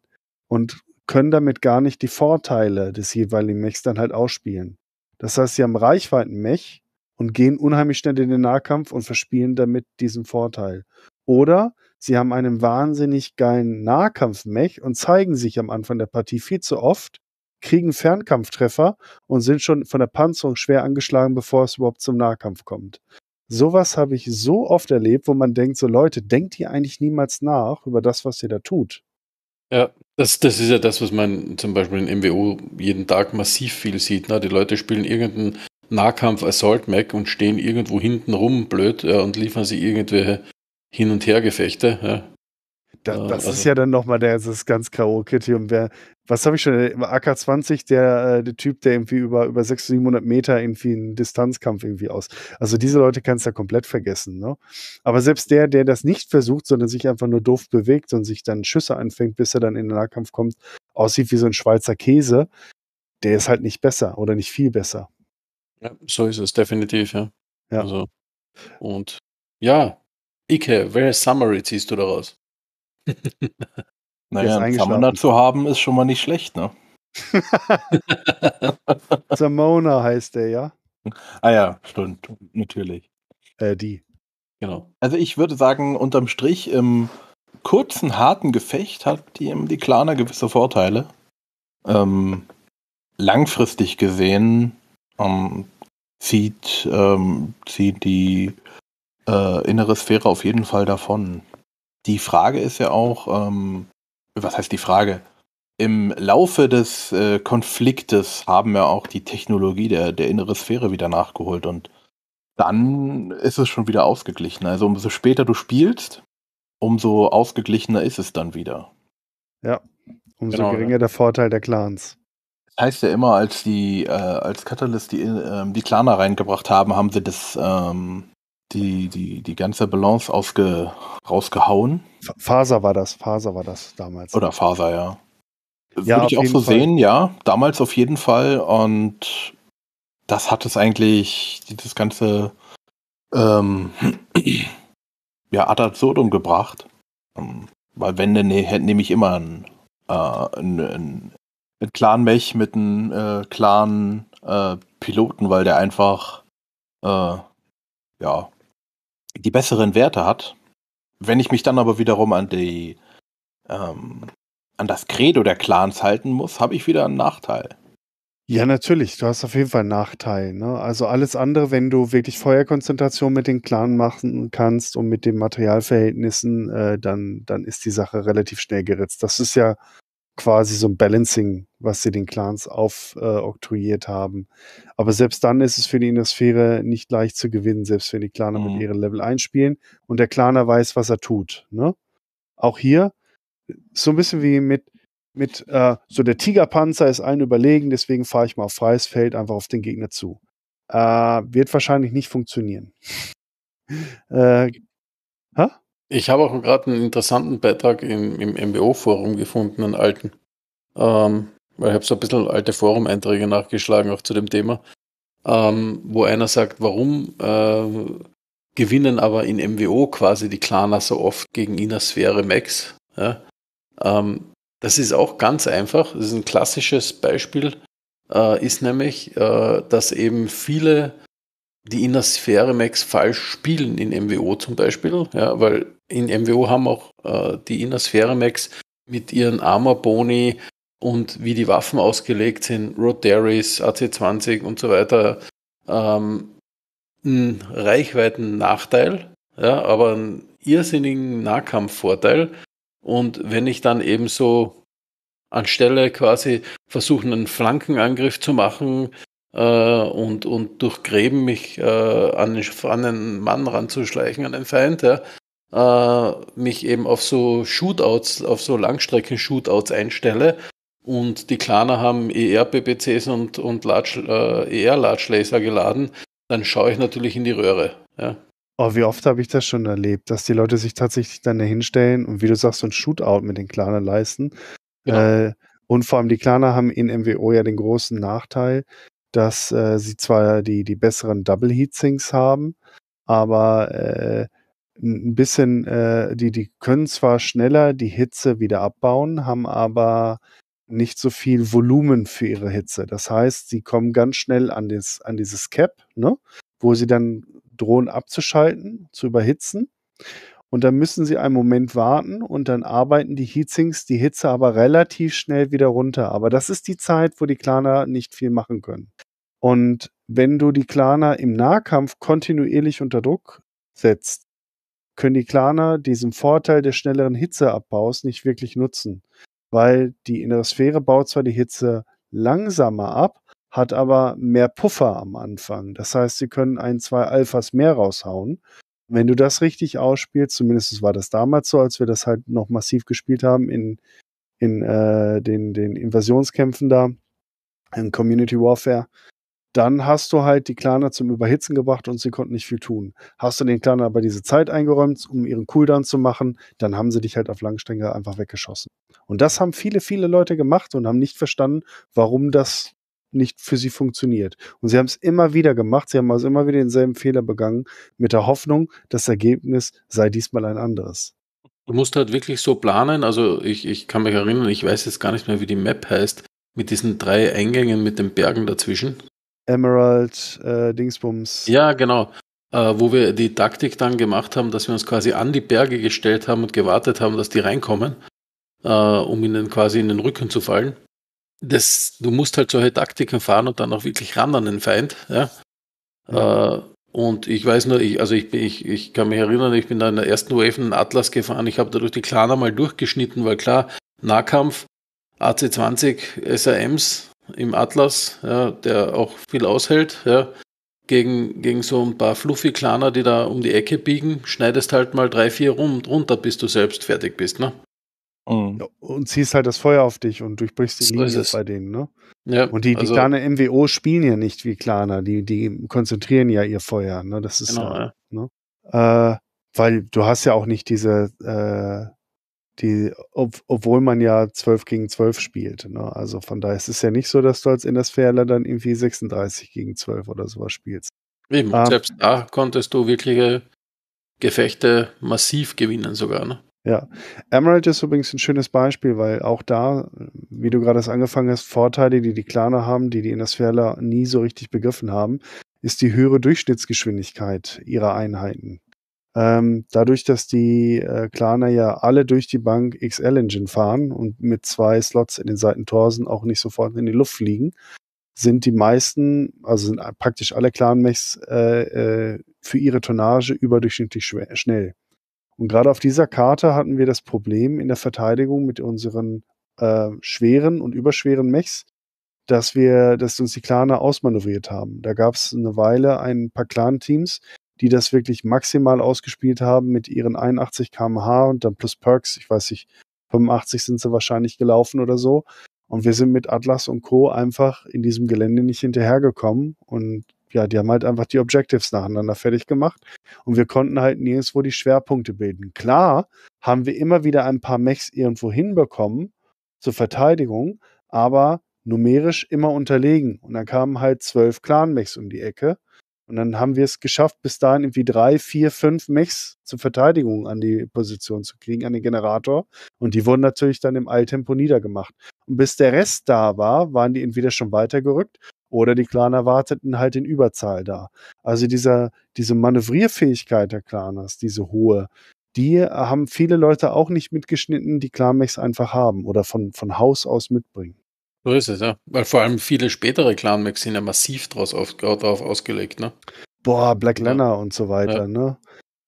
und können damit gar nicht die Vorteile des jeweiligen Mechs dann halt ausspielen. Das heißt, sie haben Reichweiten-Mech und gehen unheimlich schnell in den Nahkampf und verspielen damit diesen Vorteil. Oder sie haben einen wahnsinnig geilen Nahkampf-Mech und zeigen sich am Anfang der Partie viel zu oft, kriegen Fernkampftreffer und sind schon von der Panzerung schwer angeschlagen, bevor es überhaupt zum Nahkampf kommt. Sowas habe ich so oft erlebt, wo man denkt, so Leute, denkt ihr eigentlich niemals nach über das, was ihr da tut? Ja, das, das ist ja das, was man zum Beispiel in MWO jeden Tag massiv viel sieht. Ne? Die Leute spielen irgendeinen Nahkampf Assault Mac und stehen irgendwo hinten rum blöd ja, und liefern sich irgendwelche Hin- und Hergefechte. Ja? Da, ah, das also. ist ja dann nochmal der, das ist ganz K.O.-Kriterium. Was habe ich schon? AK-20, der, äh, der Typ, der irgendwie über, über 600, 700 Meter irgendwie einen Distanzkampf irgendwie aus. Also diese Leute kannst du ja komplett vergessen. Ne? Aber selbst der, der das nicht versucht, sondern sich einfach nur doof bewegt und sich dann Schüsse anfängt, bis er dann in den Nahkampf kommt, aussieht wie so ein Schweizer Käse, der ist halt nicht besser oder nicht viel besser. Ja, so ist es, definitiv, ja. ja. Also, und ja, Ike, welches Summary ziehst du daraus? naja, einen Zamona zu haben ist schon mal nicht schlecht, ne? Samona heißt der, ja? Ah ja, stimmt, natürlich. Äh, die. Genau. Also ich würde sagen, unterm Strich, im kurzen, harten Gefecht hat die, die Klaner gewisse Vorteile. Ähm, langfristig gesehen ähm, zieht, ähm, zieht die äh, innere Sphäre auf jeden Fall davon die Frage ist ja auch, ähm, was heißt die Frage? Im Laufe des äh, Konfliktes haben wir auch die Technologie der, der innere Sphäre wieder nachgeholt und dann ist es schon wieder ausgeglichen. Also umso später du spielst, umso ausgeglichener ist es dann wieder. Ja, umso genau, ne? geringer der Vorteil der Clans. Das heißt ja immer, als die, äh, als Catalyst die, äh, die Claner reingebracht haben, haben sie das ähm, die, die, die ganze Balance ausge, rausgehauen. Faser war das, Faser war das damals. Oder Faser, ja. ja Würde ich auch so Fall. sehen, ja. Damals auf jeden Fall. Und das hat es eigentlich, dieses ganze ähm, ja, ad absurdum gebracht. Ähm, weil wenn, dann nehme ich immer einen, äh, einen, einen, einen klaren Mech mit einem äh, klaren äh, Piloten, weil der einfach äh, ja, die besseren Werte hat. Wenn ich mich dann aber wiederum an die ähm, an das Credo der Clans halten muss, habe ich wieder einen Nachteil. Ja, natürlich. Du hast auf jeden Fall einen Nachteil. Ne? Also alles andere, wenn du wirklich Feuerkonzentration mit den Clan machen kannst und mit den Materialverhältnissen, äh, dann, dann ist die Sache relativ schnell geritzt. Das ist ja quasi so ein Balancing, was sie den Clans aufoktroyiert äh, haben. Aber selbst dann ist es für die Innersphäre nicht leicht zu gewinnen, selbst wenn die Claner mhm. mit ihren Level einspielen und der Claner weiß, was er tut. Ne? Auch hier so ein bisschen wie mit, mit äh, so der Tigerpanzer ist allen überlegen, deswegen fahre ich mal auf freies Feld einfach auf den Gegner zu. Äh, wird wahrscheinlich nicht funktionieren. Äh, ich habe auch gerade einen interessanten Beitrag im, im MBO-Forum gefunden, einen alten. Ähm, weil ich habe so ein bisschen alte Forum-Einträge nachgeschlagen, auch zu dem Thema, ähm, wo einer sagt, warum äh, gewinnen aber in MWO quasi die Klaner so oft gegen Innersphäre Max. Ja? Ähm, das ist auch ganz einfach. Das ist ein klassisches Beispiel, äh, ist nämlich, äh, dass eben viele die Innersphäre Max falsch spielen in MWO zum Beispiel, ja? weil in MWO haben auch äh, die Innersphäre Max mit ihren Armorboni und wie die Waffen ausgelegt sind, Rotaries, AC20 und so weiter, ähm, einen Reichweiten-Nachteil, ja, aber einen irrsinnigen Nahkampfvorteil. Und wenn ich dann eben so anstelle quasi versuchen, einen Flankenangriff zu machen äh, und, und durch Gräben mich äh, an, an einen Mann ranzuschleichen, an einen Feind, ja, äh, mich eben auf so Shootouts, auf so Langstrecken-Shootouts einstelle. Und die Klaner haben ER-PPCs und, und Large, äh, ER-Large Laser geladen, dann schaue ich natürlich in die Röhre. Ja. Oh, wie oft habe ich das schon erlebt, dass die Leute sich tatsächlich dann hinstellen und wie du sagst, so ein Shootout mit den Klanern leisten. Genau. Äh, und vor allem die Klaner haben in MWO ja den großen Nachteil, dass äh, sie zwar die, die besseren Double Heat Sinks haben, aber äh, ein bisschen, äh, die, die können zwar schneller die Hitze wieder abbauen, haben aber nicht so viel Volumen für ihre Hitze. Das heißt, sie kommen ganz schnell an, des, an dieses Cap, ne, wo sie dann drohen abzuschalten, zu überhitzen. Und dann müssen sie einen Moment warten und dann arbeiten die Heatsinks die Hitze aber relativ schnell wieder runter. Aber das ist die Zeit, wo die Klaner nicht viel machen können. Und wenn du die Klaner im Nahkampf kontinuierlich unter Druck setzt, können die Klaner diesen Vorteil des schnelleren Hitzeabbaus nicht wirklich nutzen, weil die innere Sphäre baut zwar die Hitze langsamer ab, hat aber mehr Puffer am Anfang. Das heißt, sie können ein, zwei Alphas mehr raushauen. Wenn du das richtig ausspielst, zumindest war das damals so, als wir das halt noch massiv gespielt haben in, in äh, den, den Invasionskämpfen da, in Community Warfare, dann hast du halt die Klaner zum Überhitzen gebracht und sie konnten nicht viel tun. Hast du den Klanern aber diese Zeit eingeräumt, um ihren Cooldown zu machen, dann haben sie dich halt auf Langstrecke einfach weggeschossen. Und das haben viele, viele Leute gemacht und haben nicht verstanden, warum das nicht für sie funktioniert. Und sie haben es immer wieder gemacht, sie haben also immer wieder denselben Fehler begangen, mit der Hoffnung, das Ergebnis sei diesmal ein anderes. Du musst halt wirklich so planen, also ich, ich kann mich erinnern, ich weiß jetzt gar nicht mehr, wie die Map heißt, mit diesen drei Eingängen mit den Bergen dazwischen. Emerald, äh, Dingsbums. Ja, genau. Äh, wo wir die Taktik dann gemacht haben, dass wir uns quasi an die Berge gestellt haben und gewartet haben, dass die reinkommen, äh, um ihnen quasi in den Rücken zu fallen. Das, du musst halt solche Taktiken fahren und dann auch wirklich ran an den Feind. Ja? ja. Äh, und ich weiß nur, ich, also ich, bin, ich, ich kann mich erinnern, ich bin da in der ersten Wave einen Atlas gefahren. Ich habe dadurch die Klana mal durchgeschnitten, weil klar, Nahkampf, AC20, SRMs, im Atlas, ja, der auch viel aushält, ja, gegen, gegen so ein paar Fluffy-Klaner, die da um die Ecke biegen, schneidest halt mal drei, vier rum, runter, bis du selbst fertig bist, ne? Mhm. Und ziehst halt das Feuer auf dich und durchbrichst die so Linie bei denen, ne? Ja, und die, die also, kleine MWO spielen ja nicht wie Klaner, die, die konzentrieren ja ihr Feuer, ne? Das ist genau, ja, ja. Ne? Äh, weil du hast ja auch nicht diese äh, die, ob, obwohl man ja 12 gegen 12 spielt. Ne? Also von daher ist es ja nicht so, dass du als Indersferler dann irgendwie 36 gegen 12 oder sowas spielst. Eben, ah, selbst da konntest du wirkliche Gefechte massiv gewinnen sogar. Ne? Ja, Emerald ist übrigens ein schönes Beispiel, weil auch da, wie du gerade angefangen hast, Vorteile, die die Klaner haben, die die Indersferler nie so richtig begriffen haben, ist die höhere Durchschnittsgeschwindigkeit ihrer Einheiten. Ähm, dadurch, dass die äh, Klaner ja alle durch die Bank XL-Engine fahren und mit zwei Slots in den Seitentorsen auch nicht sofort in die Luft fliegen, sind die meisten, also sind praktisch alle Clan-Mechs äh, äh, für ihre Tonnage überdurchschnittlich schwer, schnell. Und gerade auf dieser Karte hatten wir das Problem in der Verteidigung mit unseren äh, schweren und überschweren Mechs, dass wir, dass uns die Claner ausmanövriert haben. Da gab es eine Weile ein paar Clan-Teams, die das wirklich maximal ausgespielt haben mit ihren 81 kmh und dann plus Perks, ich weiß nicht, 85 sind sie wahrscheinlich gelaufen oder so. Und wir sind mit Atlas und Co. einfach in diesem Gelände nicht hinterhergekommen. Und ja, die haben halt einfach die Objectives nacheinander fertig gemacht. Und wir konnten halt nirgendwo die Schwerpunkte bilden. Klar haben wir immer wieder ein paar Mechs irgendwo hinbekommen zur Verteidigung, aber numerisch immer unterlegen. Und dann kamen halt zwölf Clan-Mechs um die Ecke. Und dann haben wir es geschafft, bis dahin irgendwie drei, vier, fünf Mechs zur Verteidigung an die Position zu kriegen, an den Generator. Und die wurden natürlich dann im Eiltempo niedergemacht. Und bis der Rest da war, waren die entweder schon weitergerückt oder die Klaner warteten halt in Überzahl da. Also dieser, diese Manövrierfähigkeit der Klaners, diese hohe, die haben viele Leute auch nicht mitgeschnitten, die Klarmechs einfach haben oder von, von Haus aus mitbringen. So ist es, ja. Weil vor allem viele spätere Clan-Macs sind ja massiv draus auf, drauf ausgelegt, ne? Boah, Black Lanner ja. und so weiter, ja. ne?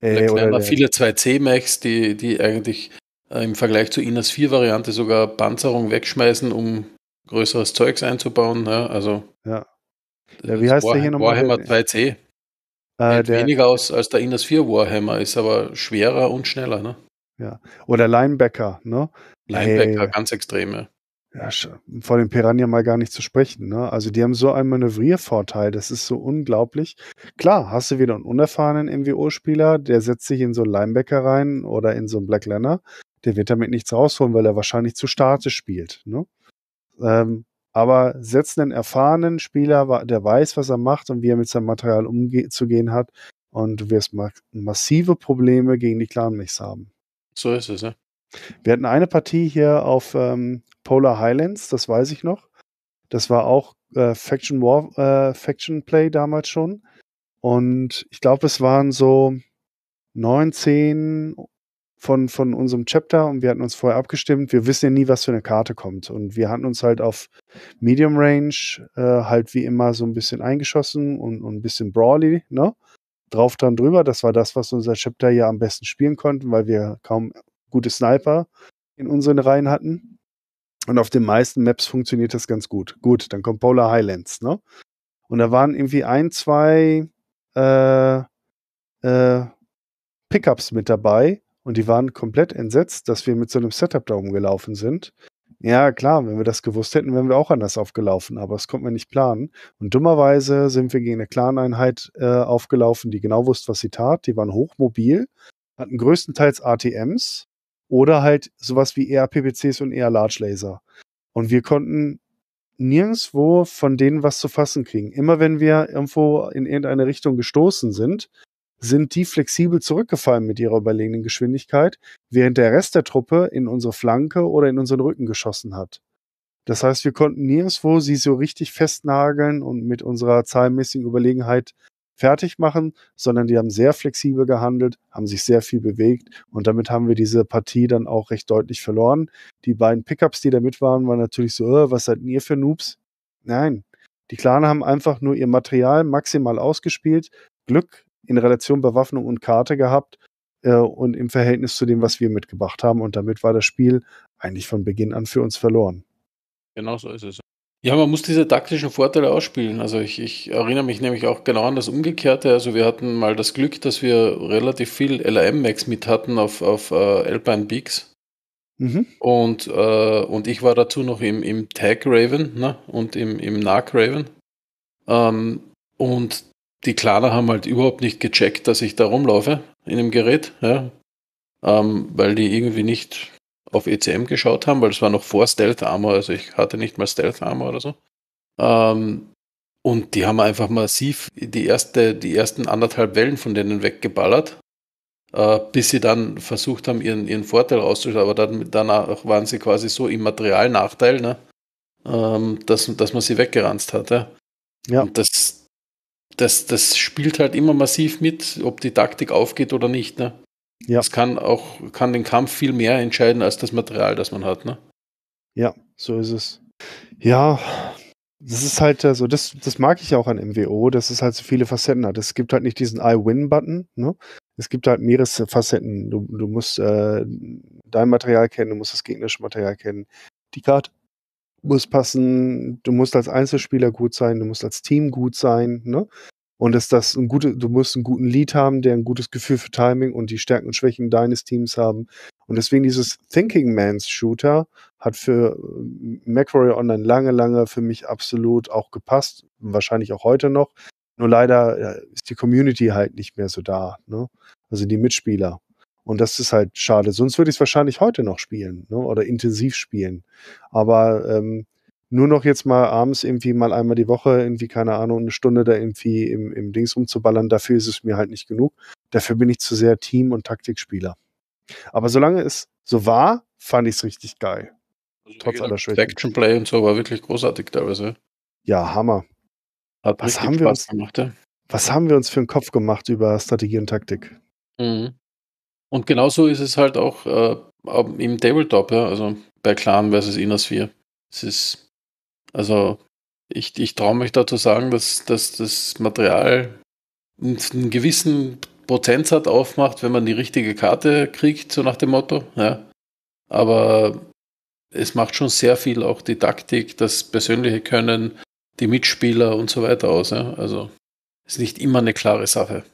Ey, äh, Black Lana, viele 2 c mechs die, die eigentlich äh, im Vergleich zur Inas 4-Variante sogar Panzerung wegschmeißen, um größeres Zeugs einzubauen, ne? Also. Ja. ja wie heißt War der hier nochmal? Warhammer 2C. Äh, der, weniger aus als der Inas 4 Warhammer, ist aber schwerer und schneller, ne? Ja. Oder Linebacker, ne? Linebacker, hey. ganz extreme. ja. Ja, vor den Piranha mal gar nicht zu sprechen. Ne? Also die haben so einen Manövriervorteil, das ist so unglaublich. Klar, hast du wieder einen unerfahrenen MWO-Spieler, der setzt sich in so einen Linebacker rein oder in so einen Black Lanner, der wird damit nichts rausholen, weil er wahrscheinlich zu statisch spielt. Ne? Ähm, aber setzt einen erfahrenen Spieler, der weiß, was er macht und wie er mit seinem Material umzugehen hat und du wirst ma massive Probleme gegen die clan Clanmix haben. So ist es, ne? Wir hatten eine Partie hier auf ähm, Polar Highlands, das weiß ich noch. Das war auch äh, Faction War, äh, Faction Play damals schon. Und ich glaube, es waren so 19 von, von unserem Chapter und wir hatten uns vorher abgestimmt. Wir wissen ja nie, was für eine Karte kommt. Und wir hatten uns halt auf Medium Range äh, halt wie immer so ein bisschen eingeschossen und, und ein bisschen Brawly, ne? Drauf dran drüber. Das war das, was unser Chapter ja am besten spielen konnten, weil wir kaum gute Sniper in unseren Reihen hatten. Und auf den meisten Maps funktioniert das ganz gut. Gut, dann kommt Polar Highlands, ne? Und da waren irgendwie ein, zwei äh, äh, Pickups mit dabei und die waren komplett entsetzt, dass wir mit so einem Setup da rumgelaufen sind. Ja, klar, wenn wir das gewusst hätten, wären wir auch anders aufgelaufen, aber das konnten wir nicht planen. Und dummerweise sind wir gegen eine Clan-Einheit äh, aufgelaufen, die genau wusste, was sie tat. Die waren hochmobil, hatten größtenteils ATMs oder halt sowas wie eher ppcs und eher large laser Und wir konnten nirgendwo von denen was zu fassen kriegen. Immer wenn wir irgendwo in irgendeine Richtung gestoßen sind, sind die flexibel zurückgefallen mit ihrer überlegenen Geschwindigkeit, während der Rest der Truppe in unsere Flanke oder in unseren Rücken geschossen hat. Das heißt, wir konnten nirgendwo sie so richtig festnageln und mit unserer zahlenmäßigen Überlegenheit fertig machen, sondern die haben sehr flexibel gehandelt, haben sich sehr viel bewegt und damit haben wir diese Partie dann auch recht deutlich verloren. Die beiden Pickups, die da mit waren, waren natürlich so, oh, was seid ihr für Noobs? Nein, die Klane haben einfach nur ihr Material maximal ausgespielt, Glück in Relation Bewaffnung und Karte gehabt äh, und im Verhältnis zu dem, was wir mitgebracht haben und damit war das Spiel eigentlich von Beginn an für uns verloren. Genau so ist es. Ja, man muss diese taktischen Vorteile ausspielen. Also ich, ich, erinnere mich nämlich auch genau an das Umgekehrte. Also wir hatten mal das Glück, dass wir relativ viel LRM-Max mit hatten auf, auf uh, Alpine Peaks. Mhm. Und, uh, und ich war dazu noch im, im Tag Raven ne? und im, im Narc Raven. Um, ähm, und die Klaner haben halt überhaupt nicht gecheckt, dass ich da rumlaufe in dem Gerät, ja? um, ähm, weil die irgendwie nicht auf ECM geschaut haben, weil es war noch vor Stealth Armor, also ich hatte nicht mal Stealth Armor oder so. Ähm, und die haben einfach massiv die, erste, die ersten anderthalb Wellen von denen weggeballert, äh, bis sie dann versucht haben, ihren, ihren Vorteil auszuschalten. Aber dann, danach waren sie quasi so im Materialnachteil, ne? ähm, dass, dass man sie weggeranzt hatte. Ja. Und das, das, das spielt halt immer massiv mit, ob die Taktik aufgeht oder nicht. Ne? Ja. Das kann auch, kann den Kampf viel mehr entscheiden als das Material, das man hat, ne? Ja, so ist es. Ja, das ist halt so, also das, das mag ich auch an MWO, dass es halt so viele Facetten hat. Es gibt halt nicht diesen I-Win-Button, ne? Es gibt halt mehrere Facetten. Du, du musst äh, dein Material kennen, du musst das gegnerische Material kennen. Die Karte muss passen, du musst als Einzelspieler gut sein, du musst als Team gut sein, ne? Und ist das ein gute, du musst einen guten Lead haben, der ein gutes Gefühl für Timing und die Stärken und Schwächen deines Teams haben. Und deswegen dieses Thinking Man's Shooter hat für äh, MacWarrior Online lange, lange für mich absolut auch gepasst. Wahrscheinlich auch heute noch. Nur leider äh, ist die Community halt nicht mehr so da. Ne? Also die Mitspieler. Und das ist halt schade. Sonst würde ich es wahrscheinlich heute noch spielen ne? oder intensiv spielen. Aber ähm, nur noch jetzt mal abends irgendwie mal einmal die Woche, irgendwie, keine Ahnung, eine Stunde da irgendwie im, im Dings rumzuballern, dafür ist es mir halt nicht genug. Dafür bin ich zu sehr Team- und Taktikspieler. Aber solange es so war, fand ich es richtig geil. Also Trotz aller Schwächen. Action Play und so war wirklich großartig teilweise. Ja, Hammer. Hat was haben wir uns, gemacht, ja? Was haben wir uns für einen Kopf gemacht über Strategie und Taktik? Mhm. Und genauso ist es halt auch äh, im Tabletop, ja, also bei Clan versus Inner Sphere. Es ist also ich, ich traue mich da zu sagen, dass, dass das Material einen gewissen Prozentsatz aufmacht, wenn man die richtige Karte kriegt, so nach dem Motto. Ja. Aber es macht schon sehr viel auch die Taktik, das persönliche Können, die Mitspieler und so weiter aus. Ja. Also ist nicht immer eine klare Sache.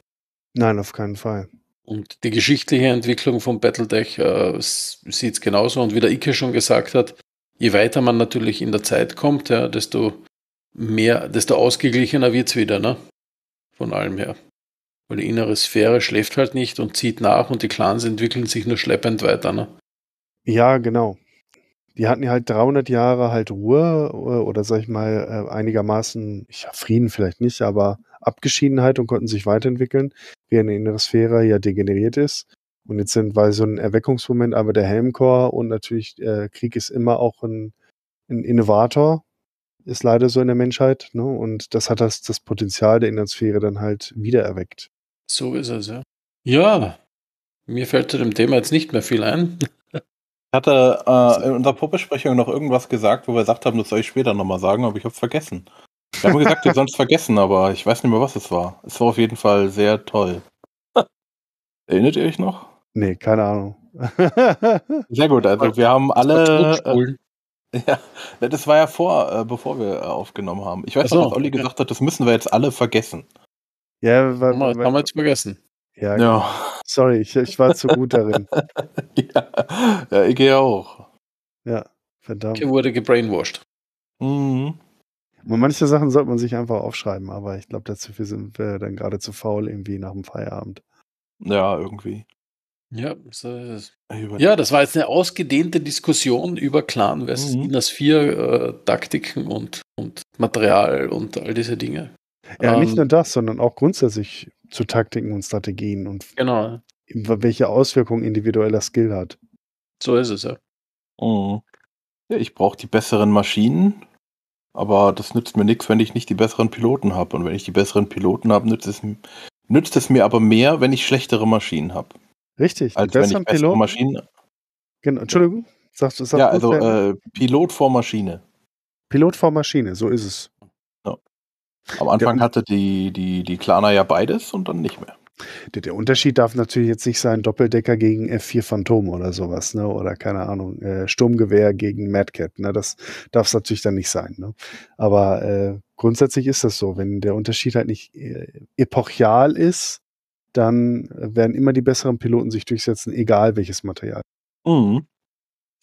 Nein, auf keinen Fall. Und die geschichtliche Entwicklung von Battletech äh, sieht es genauso. Und wie der Icke schon gesagt hat, je weiter man natürlich in der Zeit kommt, ja, desto mehr, desto ausgeglichener wird es wieder, ne? Von allem her. Weil die innere Sphäre schläft halt nicht und zieht nach und die Clans entwickeln sich nur schleppend weiter, ne? Ja, genau. Die hatten ja halt 300 Jahre halt Ruhe äh, oder sag ich mal äh, einigermaßen, ja, Frieden vielleicht nicht, aber Abgeschiedenheit und konnten sich weiterentwickeln, während die innere Sphäre ja degeneriert ist und jetzt sind, weil so ein Erweckungsmoment aber der Helmchor und natürlich äh, Krieg ist immer auch ein, ein Innovator, ist leider so in der Menschheit. Ne? Und das hat das, das Potenzial der Inlandsphäre dann halt wieder erweckt. So ist es, ja. Ja, mir fällt zu dem Thema jetzt nicht mehr viel ein. Hat er äh, in unserer Vorbesprechung noch irgendwas gesagt, wo wir gesagt haben, das soll ich später nochmal sagen, aber ich habe es vergessen. Wir haben gesagt, wir sollen es vergessen, aber ich weiß nicht mehr, was es war. Es war auf jeden Fall sehr toll. Erinnert ihr euch noch? Nee, keine Ahnung. Sehr gut, also wir haben alle. Äh, ja, ne, das war ja vor, äh, bevor wir äh, aufgenommen haben. Ich weiß so, noch, was Olli gesagt hat, das müssen wir jetzt alle vergessen. Ja, weil, haben wir jetzt vergessen. Ja, ja. Sorry, ich, ich, war zu gut darin. ja, ja, ich gehe auch. Ja, verdammt. Ich wurde gebrainwashed. Mhm. Manche Sachen sollte man sich einfach aufschreiben, aber ich glaube, dazu sind wir dann gerade zu faul irgendwie nach dem Feierabend. Ja, irgendwie. Ja, das, äh, äh, ja, das war jetzt eine ausgedehnte Diskussion über Clan versus mhm. INAS 4 äh, Taktiken und, und Material und all diese Dinge. Ja, ähm, nicht nur das, sondern auch grundsätzlich zu Taktiken und Strategien und genau. welche Auswirkungen individueller Skill hat. So ist es, ja. Mhm. Ja, ich brauche die besseren Maschinen, aber das nützt mir nichts, wenn ich nicht die besseren Piloten habe. Und wenn ich die besseren Piloten habe, nützt es, nützt es mir aber mehr, wenn ich schlechtere Maschinen habe. Richtig, als die besseren wenn ich Pilot. Maschinen. Genau, Entschuldigung, sagst du sagst Ja, also äh, Pilot vor Maschine. Pilot vor Maschine, so ist es. Ja. Am Anfang ja. hatte die, die, die Klana ja beides und dann nicht mehr. Der, der, Unterschied darf natürlich jetzt nicht sein, Doppeldecker gegen F4 Phantom oder sowas, ne? Oder keine Ahnung, äh, Sturmgewehr gegen Madcat. Ne? Das darf es natürlich dann nicht sein. Ne? Aber äh, grundsätzlich ist das so. Wenn der Unterschied halt nicht äh, epochal ist, dann werden immer die besseren Piloten sich durchsetzen, egal welches Material. Mhm.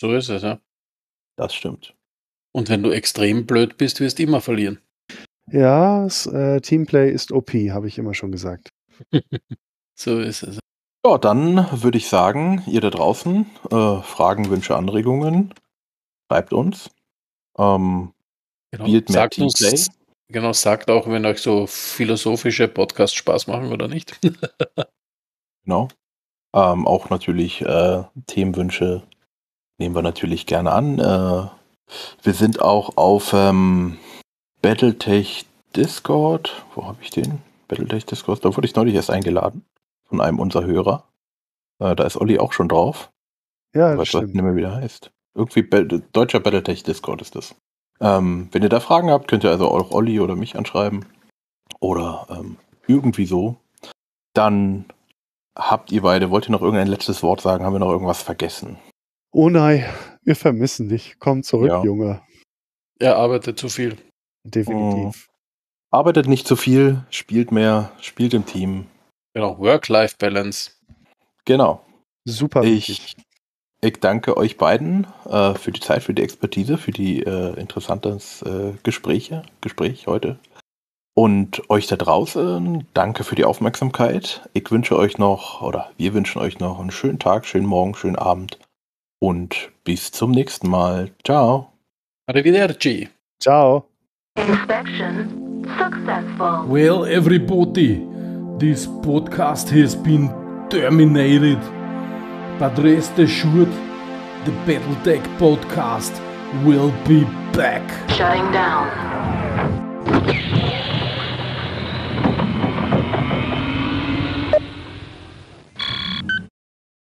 So ist es, ja. Das stimmt. Und wenn du extrem blöd bist, wirst du immer verlieren. Ja, das, äh, Teamplay ist OP, habe ich immer schon gesagt. so ist es. Ja, dann würde ich sagen, ihr da draußen, äh, Fragen, Wünsche, Anregungen, schreibt uns. Ähm, genau. Sagt Teamplay. uns, Genau, sagt auch, wenn euch so philosophische Podcasts Spaß machen oder nicht. genau. Ähm, auch natürlich äh, Themenwünsche nehmen wir natürlich gerne an. Äh, wir sind auch auf ähm, Battletech Discord. Wo habe ich den? Battletech Discord. Da wurde ich neulich erst eingeladen von einem unserer Hörer. Äh, da ist Olli auch schon drauf. Ja, das ich weiß stimmt. nicht mehr, wie der heißt. Irgendwie Be deutscher Battletech Discord ist das. Ähm, wenn ihr da Fragen habt, könnt ihr also auch Olli oder mich anschreiben oder ähm, irgendwie so. Dann habt ihr beide, wollt ihr noch irgendein letztes Wort sagen? Haben wir noch irgendwas vergessen? Oh nein, wir vermissen dich. Komm zurück, ja. Junge. Er arbeitet zu viel. Definitiv. Oh. Arbeitet nicht zu viel, spielt mehr, spielt im Team. Genau, Work-Life-Balance. Genau. Super. Ich wichtig. Ich danke euch beiden äh, für die Zeit, für die Expertise, für die äh, interessantes äh, Gespräche, Gespräch heute. Und euch da draußen, danke für die Aufmerksamkeit. Ich wünsche euch noch, oder wir wünschen euch noch einen schönen Tag, schönen Morgen, schönen Abend und bis zum nächsten Mal. Ciao. Arrivederci. Ciao. Inspection successful. Well, everybody, this podcast has been terminated. But rest assured, the Battletech podcast will be back. Shutting down.